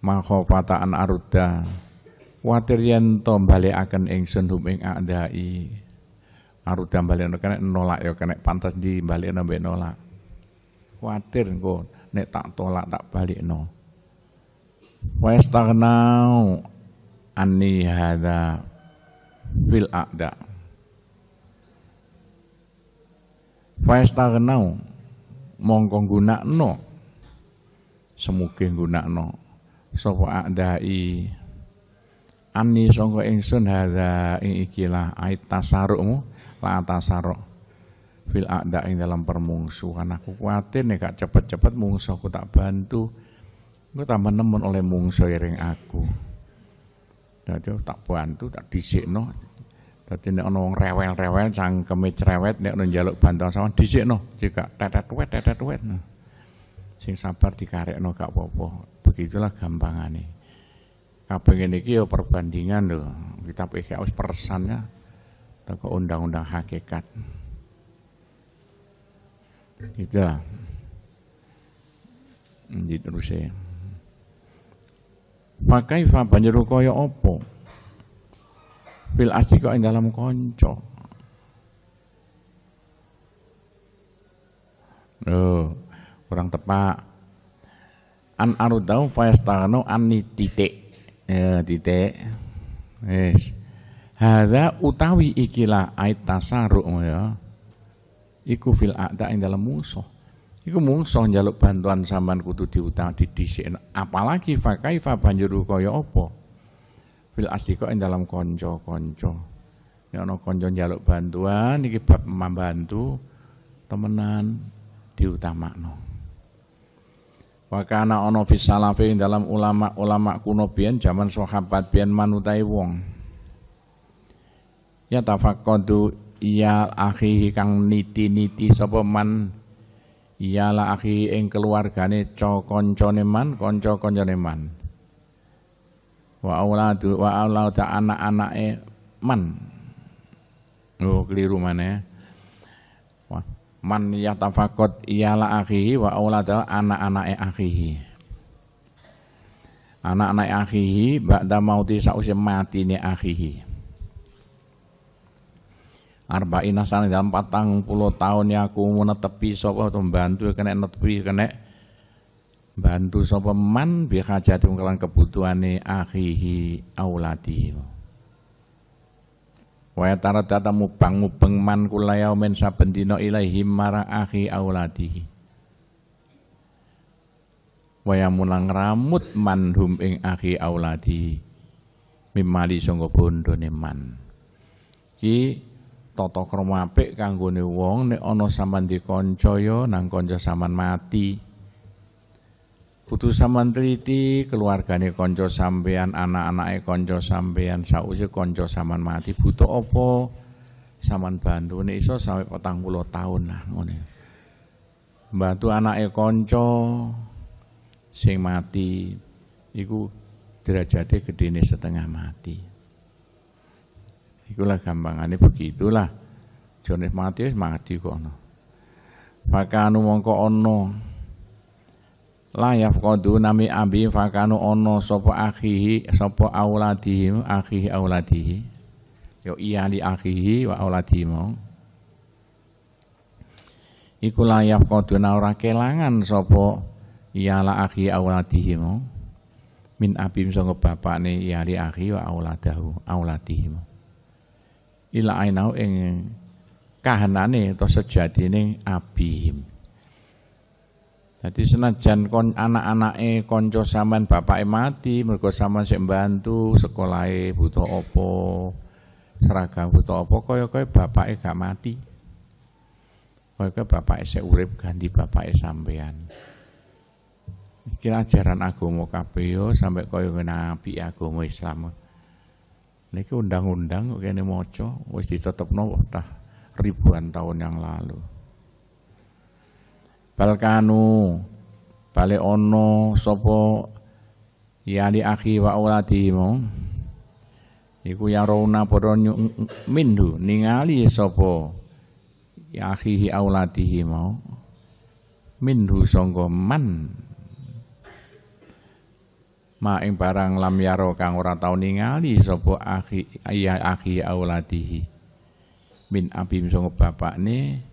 Makhofata an arudda khawatir yang to akan ingsun huming adai arudda balik nolak ya kena pantas di balik nolak khawatir kok nek tak tolak tak balik no Westagnau ani hada fil a'da guna no, gunakno guna no. sopo a'dai ani songko ingsun hada ing ikilah ait tasarukmu la tasaruk fil a'da ing dalam permungsuhan aku kuatir nih kak cepet-cepet mungsu aku tak bantu aku tambah nemen oleh mungsu iring aku jadi aku tak bantu tak disik tapi nek ana orang rewel-rewel cangkeme cerewet nih orang jaluk bantuan sama no jika tetet wet tetet wet sing sabar dikarek no kak popo begitulah gampang apa ngene iki ya perbandingan loh kita IKA harus persannya ya undang-undang hakikat Itulah. Jadi terus ya. Pakai fa banjur kaya apa? Fil asli kok dalam kanca. Oh, orang tepak. An arudau fayastano anni titik. Ya, titik. Yes. Hadza utawi ikilah ait tasaruk ya iku fil ada ing dalam musuh iku mungso njaluk bantuan sampean kudu diutang didhisik apalagi fa kaifa banjur kaya apa fil asiko ing dalam kanca-kanca nek ana kanca njaluk bantuan iki bab membantu temenan diutamakno Wa kana ana fis salafi dalam ulama-ulama kuno biyen zaman sahabat biyen manutai wong. Ya tafaqqadu ya akhihi kang niti-niti sapa man iyalah akhi ing keluargane kancane man kanca-kancane man wa auladu wa auladu anak-anake man oh keliru maneh ya. wah man yatafaqat iyalah akhihi wa auladu anak-anake akhi anak-anak akhihi ba'da mauti mati ni akhihi Arba sana dalam patang puluh tahun ya aku menetepi atau membantu kena netepi kena bantu sapa man bi hajatim kebutuhan kebutuhane akhihi auladi tara tata mubang mubang man kula yaumin sabendino ilaihi mara akhi auladihi waya mulang ramut hum ing akhi auladi mimali bondo ni man ki tata krama apik kanggone wong nek ana sampean dikanca ya nang kanca sampean mati. Kudu sampean teliti keluargane kanca sampean, anak-anake kanca sampean, sakwise kanca sampean mati butuh apa sampean bantu nek iso sampe 40 tahun lah ngene. Bantu anake kanca sing mati iku derajate gedene setengah mati. Ikulah gampangane begitulah. Jone mati wis mati kono. Fakanu mongko ono layaf kodu nami abi fakanu ono sopo akhihi sopo auladihi akhihi auladihi yo iya li akhihi wa auladihi iku layaf kodu nah ora kelangan sapa yala akhi mong. min abim sanga iya li akhi wa auladahu auladihim ainau ing kahanane atau sejatine abihim. Jadi senajan kon anak-anake saman bapak e mati mergo sampean sik sekolah e butuh opo, seragam opo, apa kaya bapak e gak mati. Kaya-kaya bapake sik urip ganti bapake sampean. Kira ajaran agomo kapeo sampai ya, sampe kaya agomo apik Islam. Niki undang-undang kok kene maca wis ditetepno dah ribuan tahun yang lalu. Balkanu balik ono sopo yali akhi wa auladimu iku ya rona padha mindu ningali Sopo ya akhihi auladihi mau minhu songgo man ma ing barang lam yaro kang ora tau ningali sapa akhi ya akhi auladihi min abi sing bapakne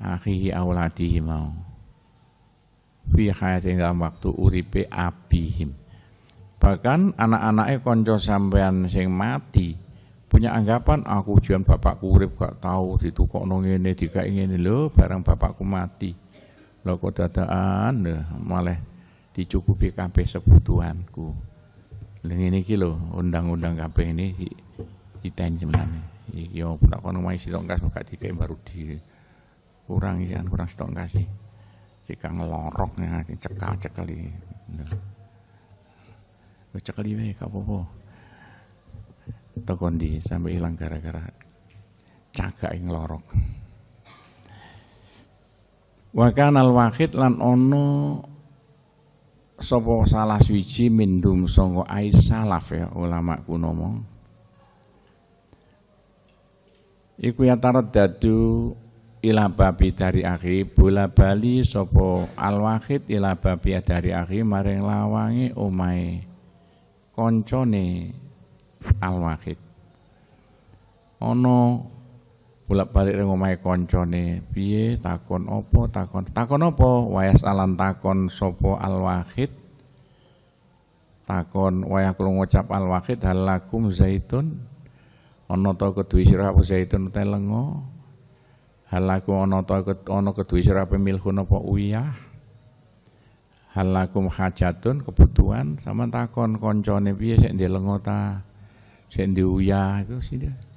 akhi auladihi mau fi hayatin dalam waktu uripe abihim bahkan anak-anaknya konco sampean sing mati punya anggapan aku ujian bapakku urip gak tahu ditukok nongene dikai ngene lo barang bapakku mati lo kok dadaan malah dicukupi kabeh sebutuhanku. Lha ngene iki lho undang-undang kabeh ini iten jenengan. Ya tak kono mai sitok kas gak dikek baru di kurang ya kurang sitok sih, Jika ngelorok ya cekal-cekal iki. Wis cekeli wae gak apa-apa. Tekon di sampai hilang gara-gara cagak ngelorok. Wa kanal wahid lan ono Sopo salah suci mindum sangka salaf ya ulama kuno mong iku ya dadu ila babi dari akhi bola bali al alwahid ila babi dari akhi maring lawangi omahe koncone alwahid ono bolak-balik ring omahe koncone piye takon opo takon takon opo wayas alan takon sopo al wahid takon wayah kula ngucap al wahid halakum zaitun ana ta kedue sira apa zaitun telengo halakum ana ta ana kedue sira apa apa uyah halakum hajatun kebutuhan sama takon koncone piye sik ndelenga ta sik itu iku sithik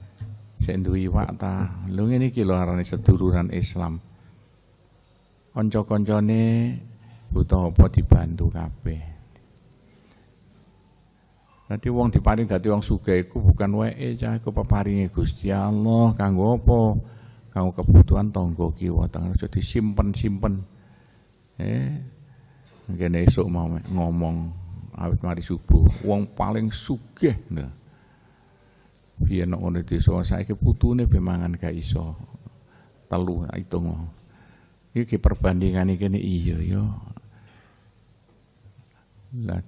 sik duwe wakta ta. Lho ngene iki arane seduluran Islam. Kanca-kancane butuh apa dibantu kape. Nanti wong diparing dadi wong sugih iku bukan wae eja iku peparinge Gusti Allah kanggo apa? Kanggo kebutuhan tonggo kiwa jadi simpen simpen Eh. Mungkin esuk mau ngomong awit mari subuh wong paling sugeh lho biyen nek ngene desa saiki putune be mangan gak iso. Telu hitung. Iki perbandingan iki iya ya. Lah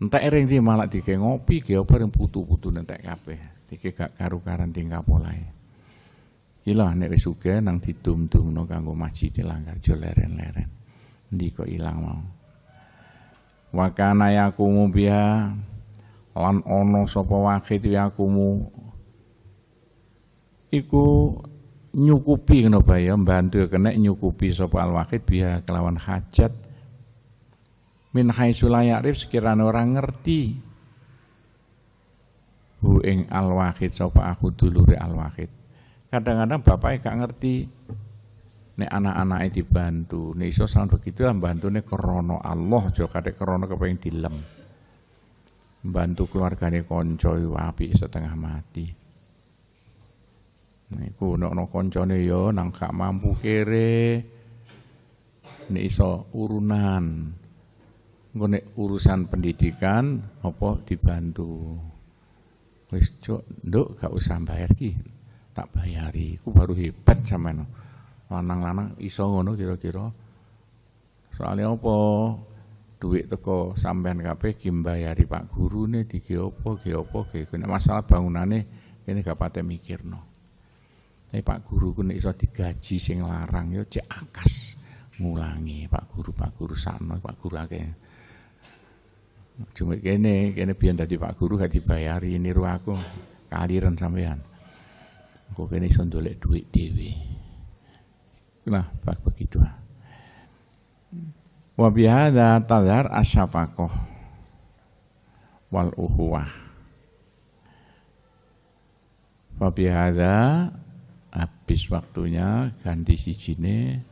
entek ring di malah dike ngopi ge apa ring putu-putu entek kabeh. Dike gak karu-karan tingkah polahe. Gila nek wis sugih nang didum-dumno kanggo masjid langgar jo leren-leren. Ndi kok ilang mau. wakana kana yakumu biha lan ana sapa wakit yakumu iku nyukupi kenapa ya mbantu kena nyukupi sapa al wahid biha kelawan hajat min haitsu la ya'rif sekiranya orang ngerti hu ing al wahid sapa aku dulure al wahid kadang-kadang bapaknya gak ngerti nek anak-anaknya dibantu nek iso sampe begitu lah bantune krana Allah aja kadek krana kepengin dilem bantu keluarganya konco api setengah mati Niku nekno koncone ya nang gak mampu kere nek iso urunan. Engko nek urusan pendidikan apa dibantu. Wis cuk, nduk gak usah bayar ki. Tak bayari. Ku baru hebat sampean. Lanang-lanang iso ngono kira-kira. Soalnya apa? duit teko sampean kabeh gimbayari Pak gurune dige apa ge apa ge masalah bangunane kene gak patek mikirno. Tapi Pak Guru ku nek iso digaji sing larang ya cek akas ngulangi Pak Guru Pak Guru sano Pak Guru akeh. Cuma kene kene biyen tadi Pak Guru gak dibayari niru aku kaliren sampean. Kok kene iso ndolek duit dhewe. Nah, Pak begitu. Wa bihadza tadhar asyafaqah wal uhuwah. Wa bihadza habis waktunya ganti jine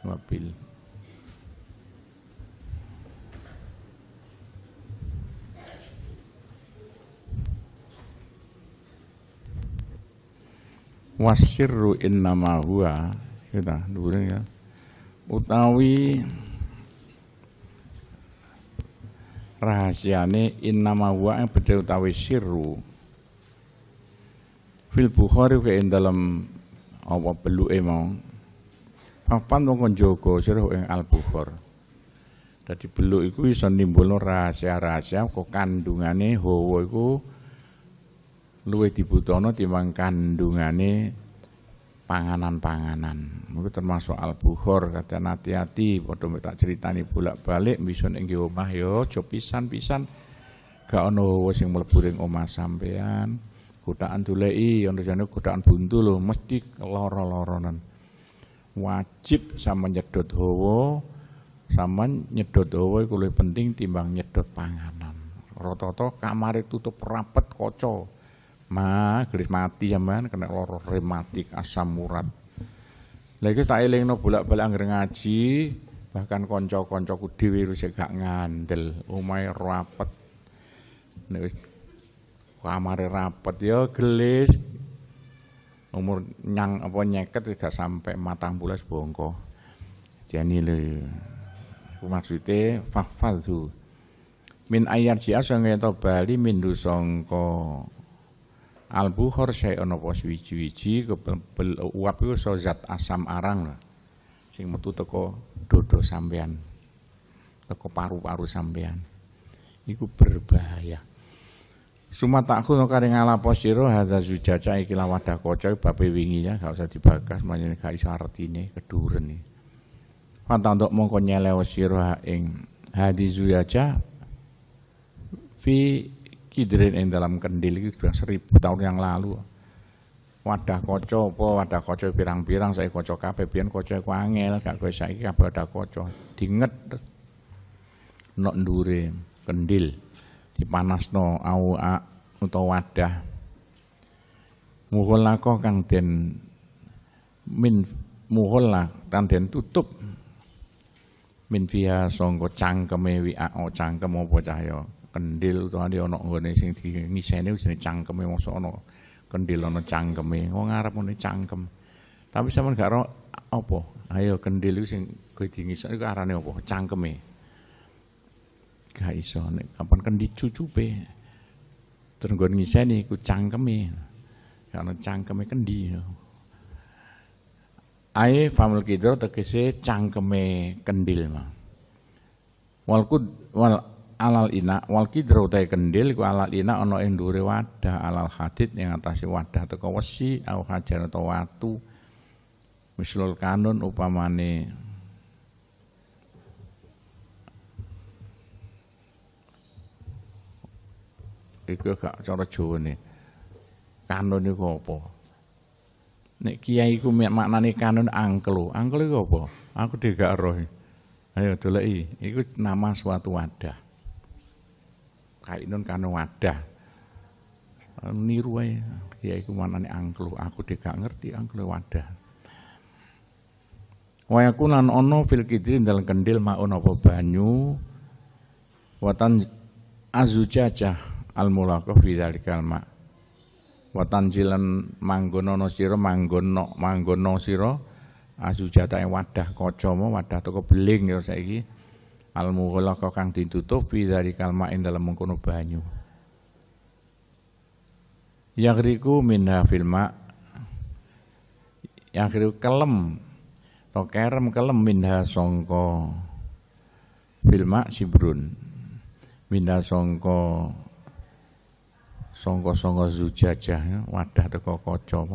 wabil wasirru innama huwa kita dulu ya utawi rahasiane innama huwa beda utawi sirru fil bukhari ke dalam apa beluke mau papan wong kon jaga yang al albukhor dadi beluk iku iso nimbulno rahasia-rahasia kok kandungane hawa iku luwih dibutuhno timbang kandungane panganan-panganan. Mungkin termasuk al-bukhor kata hati-hati padha tak ceritani bolak-balik mbisun ing omah yo ya, aja pisan-pisan gak ono sing mlebu ring omah sampean godaan dulei, yang terjadi godaan buntu loh, mesti loro-loronan. Wajib sama nyedot hawa, sama nyedot hawa itu lebih penting timbang nyedot panganan. Rototo kamar tutup rapet koco. Ma, gelis mati man kena loro rematik asam urat. Lagi tak no bolak-balik anggere ngaji, bahkan konco-konco dhewe wis gak ngandel, umai rapet. Nek kamare rapet ya gelis umur nyang apa nyeket tidak sampai matang bulas bongko jani le maksudnya fakfal tuh min ayar jia sangka to bali min dusongko albu al bukhor saya ono pos wici ke kebel uap itu so zat asam arang lah sing metu teko dodo sampean teko paru-paru sampean itu berbahaya Suma takhu kare ngalapo posiru hada zujaca iki lawadah kocok babe wingi ya gak usah dibakas manjane gak iso artine keduren iki. Fantandok mongko nyele sira ing hadi zujaca fi kidrin ing dalam kendil itu iki seribu tahun yang lalu. Wadah kocok po wadah kocok pirang-pirang saya kocok kape pian kocok iku angel gak kowe saiki kabeh wadah kocok dinget nok ndure kendil. dipanasno awak utawa wadah mughallaqah kang den min mughallaq kang den tutup min fiha sangka cangkeme wi ao cangkem apa cahya kendil utawa ana nggone sing ngisene jenenge cangkeme mosok ana kendil ana cangkeme wong arep ngene cangkem tapi sampean gak ro apa ayo kendil sing kuwi dingisene arane apa cangkeme gak iso nek kapan kan dicucupe terus nggon ngiseni ku cangkeme karena ya cangkeme kendi kan ae famul kidro tegese cangkeme kendil mah wal wal alal ina wal kidro utahe kendil ku alal ina ono endure wadah alal hadit yang atase wadah teko wesi au hajar atau watu mislul kanun upamane iku gak cara Jawane. Kanun iku apa? Nek kiai iku maknane kanun angklu angklu iku apa? Aku dhewe gak roh. Ayo doleki, iku nama suatu wadah. Kainun kanun wadah. Niru ae. Kiai iku maknane angklu? Aku dhewe gak ngerti angklu wadah. wa yakunan ono fil kidri dalam kendil maun apa banyu watan azujajah al-mulaqah bidzalikal ma wa tanjilan manggonono sira manggono manggono sira asujatae wadah kocomo wadah teko beling ya saiki al-mulaqah kang ditutup bidzalikal ma ing dalem mengkono banyu yagriku minha fil ma yagriku kelem to kerem kelem minha songko filma sibrun minha songko sangka-sangka zujajah ya, wadah teko kaca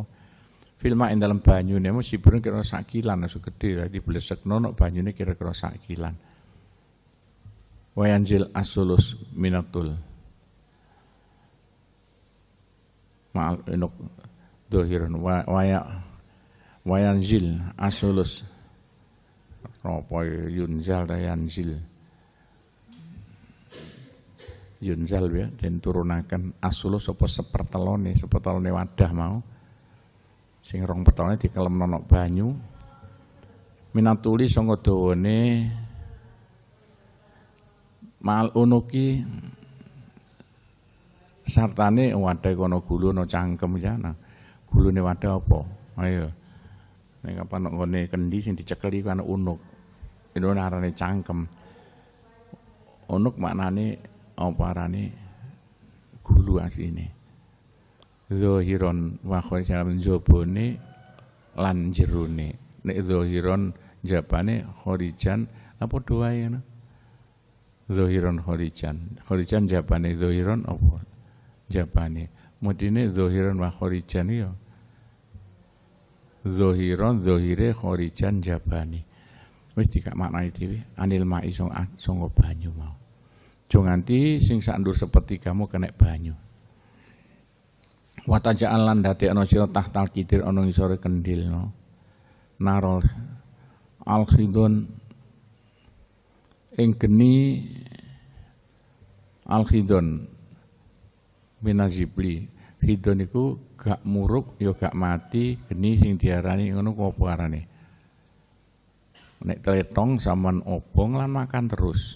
filma ing dalam banyune mesiburun kira sak kilan asu gedhe dadi ya, blesekno nek banyune kira-kira sak kilan wayanjil asulus minatul ma'al enok dohiran waya wayanjil asulus Yunjal yunzal yanzil yunzal ya dan turunakan asulu sopo sepertelone sepertelone wadah mau sing rong pertelone nonok banyu minatuli songo doone mal unuki sartane wadah kono gulu no cangkem ya nah ne wadah apa ayo Neng apa nong kendi sing dicekeli kan unuk itu narane cangkem unuk maknane apa arane gulu asline zahiron wa kharijan jabone lan jerone nek zahiron jabane kharijan apa doa ya zahiron kharijan kharijan jabane zahiron apa jabane mudine zahiron wa kharijan ya zahiron zahire kharijan jabane wis dikak maknai dhewe anil ma'i sing banyu mau Jo nganti sing sak seperti kamu kena banyu. Wa taja'al lan dadekno sira tahtal kitir ana ngisore kendil. No. Narol al khidun ing geni al khidun minazibli. Khidun iku gak muruk ya gak mati geni sing diarani ngono apa arane nek tletong saman opong lan makan terus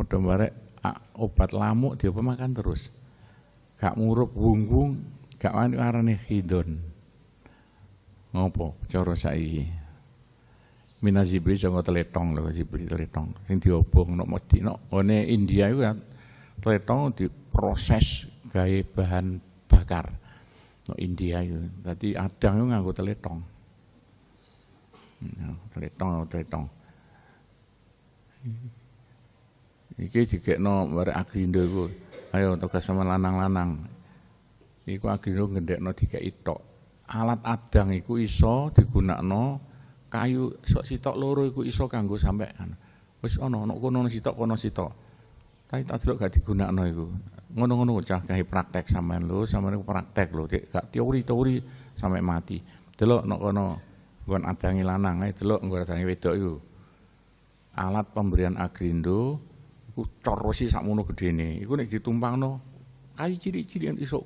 Padha barek ah, obat lamuk diopo makan terus. Gak murup wunggung, gak wani arane hidon, Ngopo cara saiki? Mina Zibri jangan teletong loh Zibri teletong. Sing diobong nok mati nok. One India itu kan ya, teletong diproses gaya bahan bakar. Nok India itu. Tadi adang itu nganggo teletong. Hmm, teletong, teletong. Iki no barek agrindo iku. Ayo tugas sama lanang-lanang. Iku agrindo ngendekno dikeki tok. Alat adang iku iso digunakno kayu sok sitok loro iku iso kanggo sampean. Wis ana ana kono sitok kono sitok. Tapi tak delok gak digunakno iku. Ngono-ngono cah kae praktek sampean lho, sampean praktek lho, gak teori-teori sampai mati. Delok nek kono nggon adangi lanang ae delok nggon adangi wedok iku. Alat pemberian agrindo iku corosi sakmono gedene iku nek ditumpangno kayu cilik-cilik iso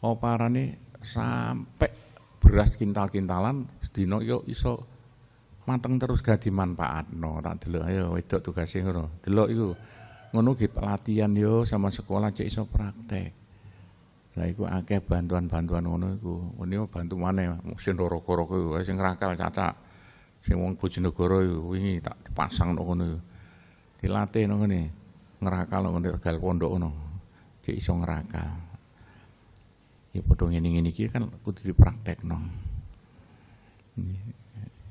oparane sampai beras kintal-kintalan sedina yo iso mateng terus gak no tak delok ayo wedok tugasnya ngono delok itu ngono ge pelatihan yo sama sekolah cek iso praktek Lah iku akeh bantuan-bantuan ngono iku. Ngene bantu mana? sing roko-roko iku sing rakal cacak. Sing wong yo. iku wingi tak dipasang ngono iku dilatih nang ngene ngerakal nang Tegal Pondok ngono cek iso ngerakal ya padha ngene ini iki kan kudu dipraktekno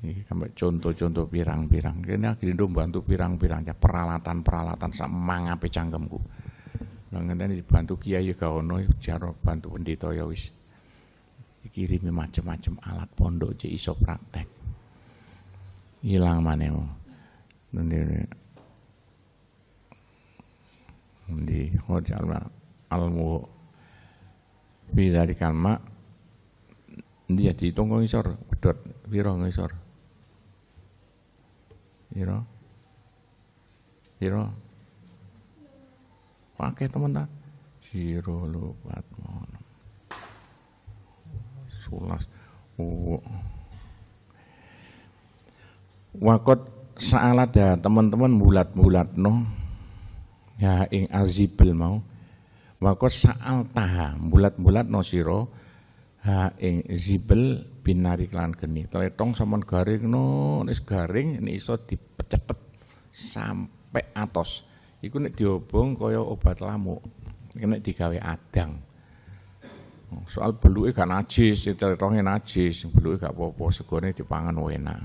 ini sampai contoh-contoh pirang-pirang kene agrindo bantu pirang-pirang peralatan-peralatan sama mangape cangkemku nang ngene dibantu kiai ya ono jaro bantu Pendito ya wis dikirimi macam-macam alat pondok cek iso praktek hilang nih di khurj alma almu fi dari kalma dia di tonggong isor pedot biro ngisor biro biro pakai teman tak siro lupa, mohon sulas wakot saalat ya teman-teman bulat-bulat no ha ya, ing azibel mau waqad sa'al taha bulat-bulat no siro ha ing zibel binari kelan geni tletong samon garing no nek garing ini iso dipecepet sampai atos iku nek diobong kaya obat lamuk nek digawe adang soal beluke gak najis ya tletongnya najis beluke gak apa-apa segone dipangan enak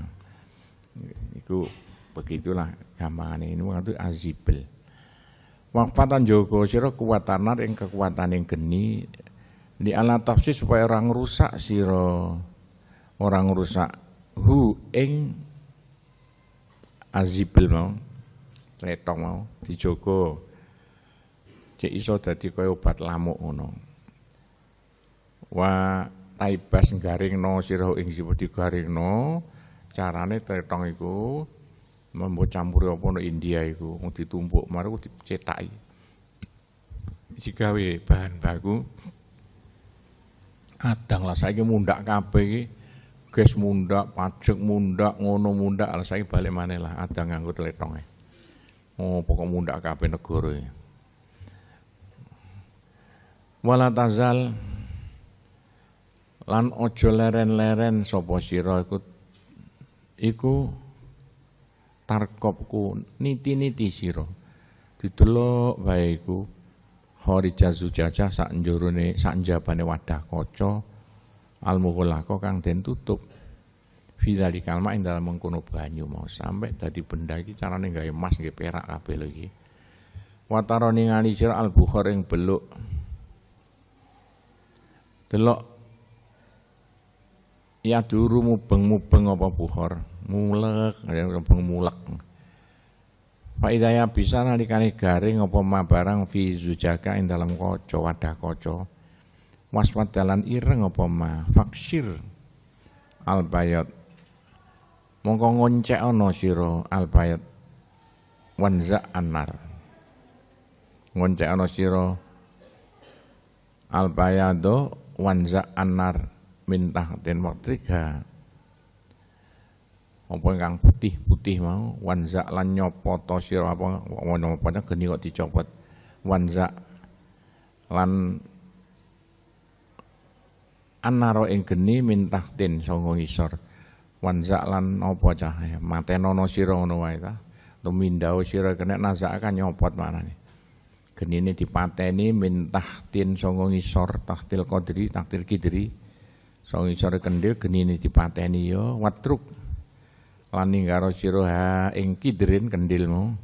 iku begitulah gampangane ini mengatur azibel wafatan Joko siro kuwatanar yang kekuatan yang geni di ala tafsir supaya orang rusak siro orang rusak hu ing azibil mau letong mau dijogo cek iso dadi kaya obat lamuk ngono wa taibas garingno eng ing siput no carane tretong iku mau campur apa no India itu mau ditumpuk maru dicetak jika we bahan baku adang lah saya mundak kabeh iki gas mundak pajak mundak ngono mundak lah saya balik mana lah adang nganggo teletong oh pokok mundak kabeh negara wala tazal lan ojo leren-leren sapa sira iku iku tarkopku niti-niti siro, didelok baikku hori jazu jaja sak njurone sak njabane wadah koco, al kang den tutup Fidali kalma ing dalam mengkono banyu mau sampai tadi benda ini carane gawe emas nggih perak kabeh lagi, Wataroni Wataro ningali al bukhor yang beluk. Delok ya duru mubeng-mubeng apa buhor? yang ya mulek Pak Idaya bisa nalikane garing apa ma barang fi zujaka indalam dalam koco wadah koco waswat dalan ireng apa ma faksir albayat mongko ngoncek ana al albayat wanza anar ngoncek ana al albayado wanza anar mintah den waktriga apa kang putih-putih mau wanza lan nyopot tosir apa ngono pada geni kok dicopot wanza lan anaro ing geni mintah tin sanga isor wanza lan apa mate ya, matenono siro ngono wae ta mindau siro kena naza kan nyopot mana nih manane genine dipateni mintah tin sanga isor tahtil kodri tahtil kidri sanga ngisor kendil genine dipateni yo ya, watruk laningaro siroha ing kidrin kendilmu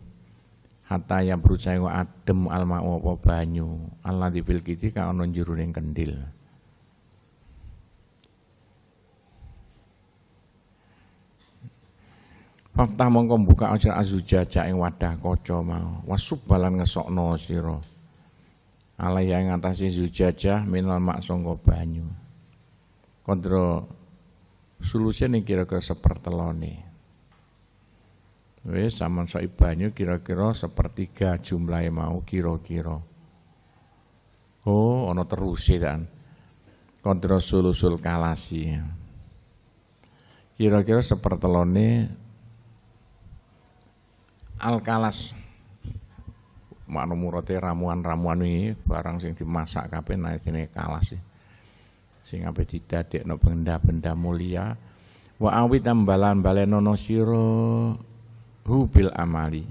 hatta yang ngu adem alma apa banyu Allah dibil kiti ka ana jeruning kendil Fakta mongko buka ajar azuja ing wadah koco mau wasub balan ngesokno siro yang yang atase zujajah minal mak songko banyu kontrol solusi ini kira-kira sepertelone Wis saman soki banyu kira-kira sepertiga yang mau kira-kira. Oh, terus sih kan. kontrol sulusul kalasi. Kira-kira sepertelone alkalas. Makna murate ramuan-ramuan ini barang sing dimasak kape naik ini kalas sih. E. Sing ape didadekno benda-benda mulia. Wa awit nambalan-bale balenono sira Hubil amali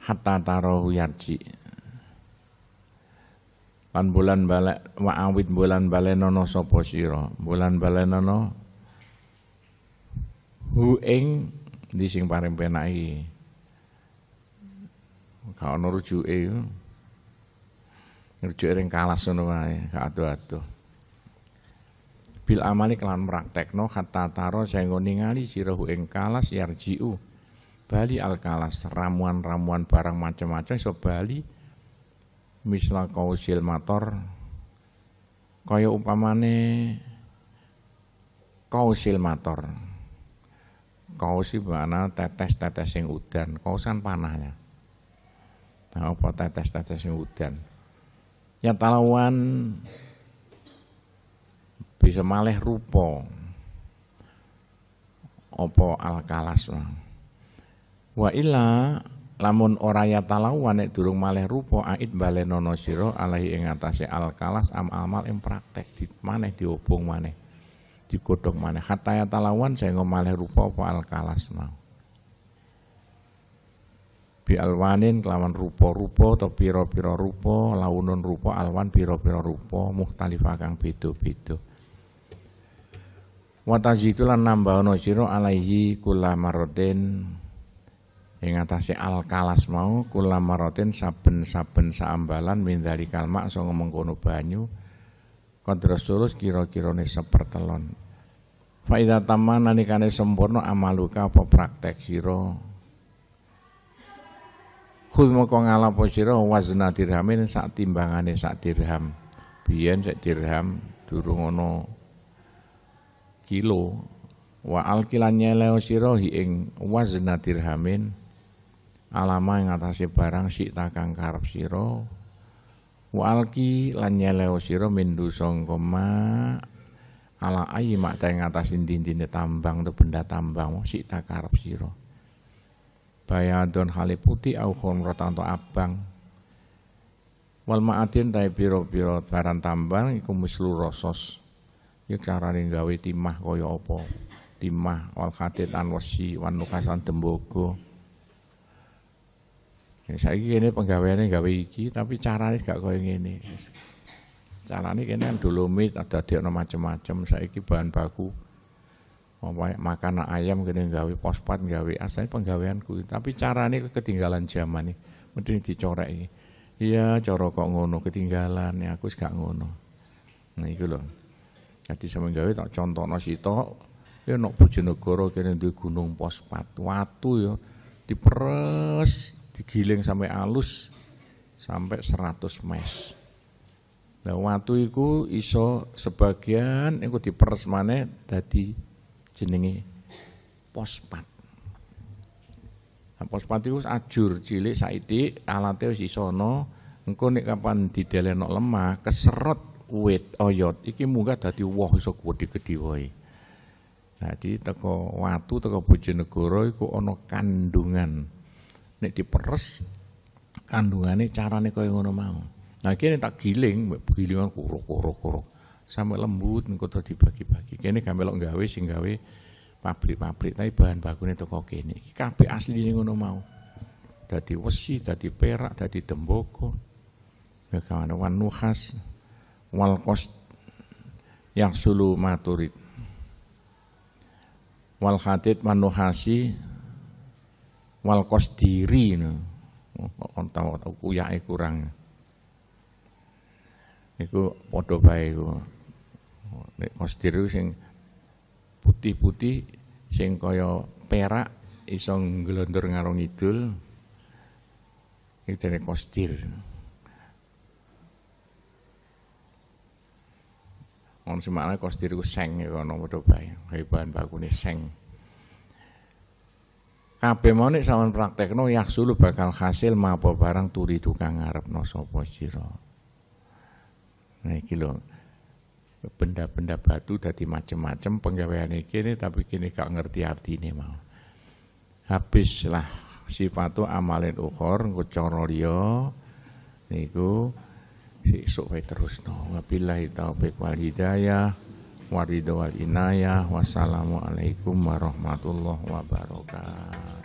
hatta tarahu yarji lan bulan bale wa awit bulan balenono sapa sira bulan balenono hu ing di sing paring penaki gak ono rujuke rujuke ring kalas ngono wae gak ado-ado bil amali kelan praktekno kata taro sehingga ningali sirahu ing kalas yarjiu bali al kalas ramuan-ramuan barang macam-macam so bali misla kausil mator kaya upamane kausil mator kausi mana tetes-tetes sing udan kausan panahnya nah, apa tetes-tetes sing udan yang talawan bisa malih rupa apa alkalas wa illa lamun ora talawan nek durung malih rupa ait balenono sira alahi ing atase alkalas am amal ing praktek di maneh diobong maneh digodhong maneh hatta saya sehingga malih rupa apa alkalas mau bi alwanin kelawan rupa-rupa atau pira-pira rupa launon rupa alwan pira-pira rupa muhtalifa kang beda-beda nambah ono sira alaihi kula marotin ing al alkalas mau kula marotin saben-saben saambalan mindari kalmak so ngomong kono banyu kontra kiro kiro kirane sepertelon faida taman tamana nalikane sempurna amaluka apa praktek sira khudh ala ngalapo sira wazna dirhamin saat timbangane saat dirham biyen saat dirham durungono. ono kilo wa alkilan nyeleo sirohi ing wazna dirhamin alama yang atase barang sik takang karep siro wa alki lan nyeleo siro koma ala ayi mak ta ing atas dindine tambang tu benda tambang sik takarep siro bayadon hale putih au khomratan rotanto abang wal ma'atin tai piro-piro barang tambang iku mislu rosos ya carane gawe timah kaya apa timah wal khatit an wasi wan nukasan tembogo ini ya, saya ini penggaweannya gawe iki tapi caranya gak kaya ngene Cara kene kan dolomit ada dia macam-macam saya ini bahan baku apa ayam kene gawe pospat gawe asalnya penggaweanku tapi caranya ketinggalan zaman nih mending dicorek iya cara kok ngono ketinggalan ya aku gak ngono nah itu loh jadi sampeyan gawe tak contohno sitok ya nek Bojonegoro kene duwe gunung pospat watu ya diperes digiling sampai alus sampai 100 mes. Nah watu iku iso sebagian iku diperes maneh dadi jenenge pospat. Nah, pospat iku ajur cilik saiki alate wis iso ana. Engko nek kapan nok lemah keserot wit oyot iki munggah dadi woh iso gedhe-gedhe wae. Dadi teko watu teko Bojonegoro iku ana kandungan. Nek diperes kandungane carane kaya ngono mau. Nah kene tak giling, gilingan kuruk-kuruk-kuruk. Sampai lembut engko dibagi-bagi. Kene gamelok gawe sing gawe pabrik-pabrik tapi bahan bakune teko kene. Iki kabeh asline ngono mau. Dadi wesi, dadi perak, dadi tembaga. Kawan-kawan nuhas, wal yang sulu maturid wal khatid manuhasi wal qasdiri tahu kuyake kurang itu padha bae iku nek qasdir sing putih-putih sing kaya perak iso nglondur ngarong itul, itu jenenge qasdir Ono semana kostir ku seng ya ono padha bae. Kae bahan bakune seng. Kabeh mau nek sampean praktekno bakal hasil mapa barang turi tukang ngarepno sapa sira. Nah iki lho benda-benda batu tadi macem-macem penggaweane ini tapi kini gak ngerti artinya mau. Habislah sifatu amalin ukhor engko cara niku si esok kayak terus no wabillahi taufiq wal hidayah waridho wal inayah wassalamualaikum warahmatullahi wabarakatuh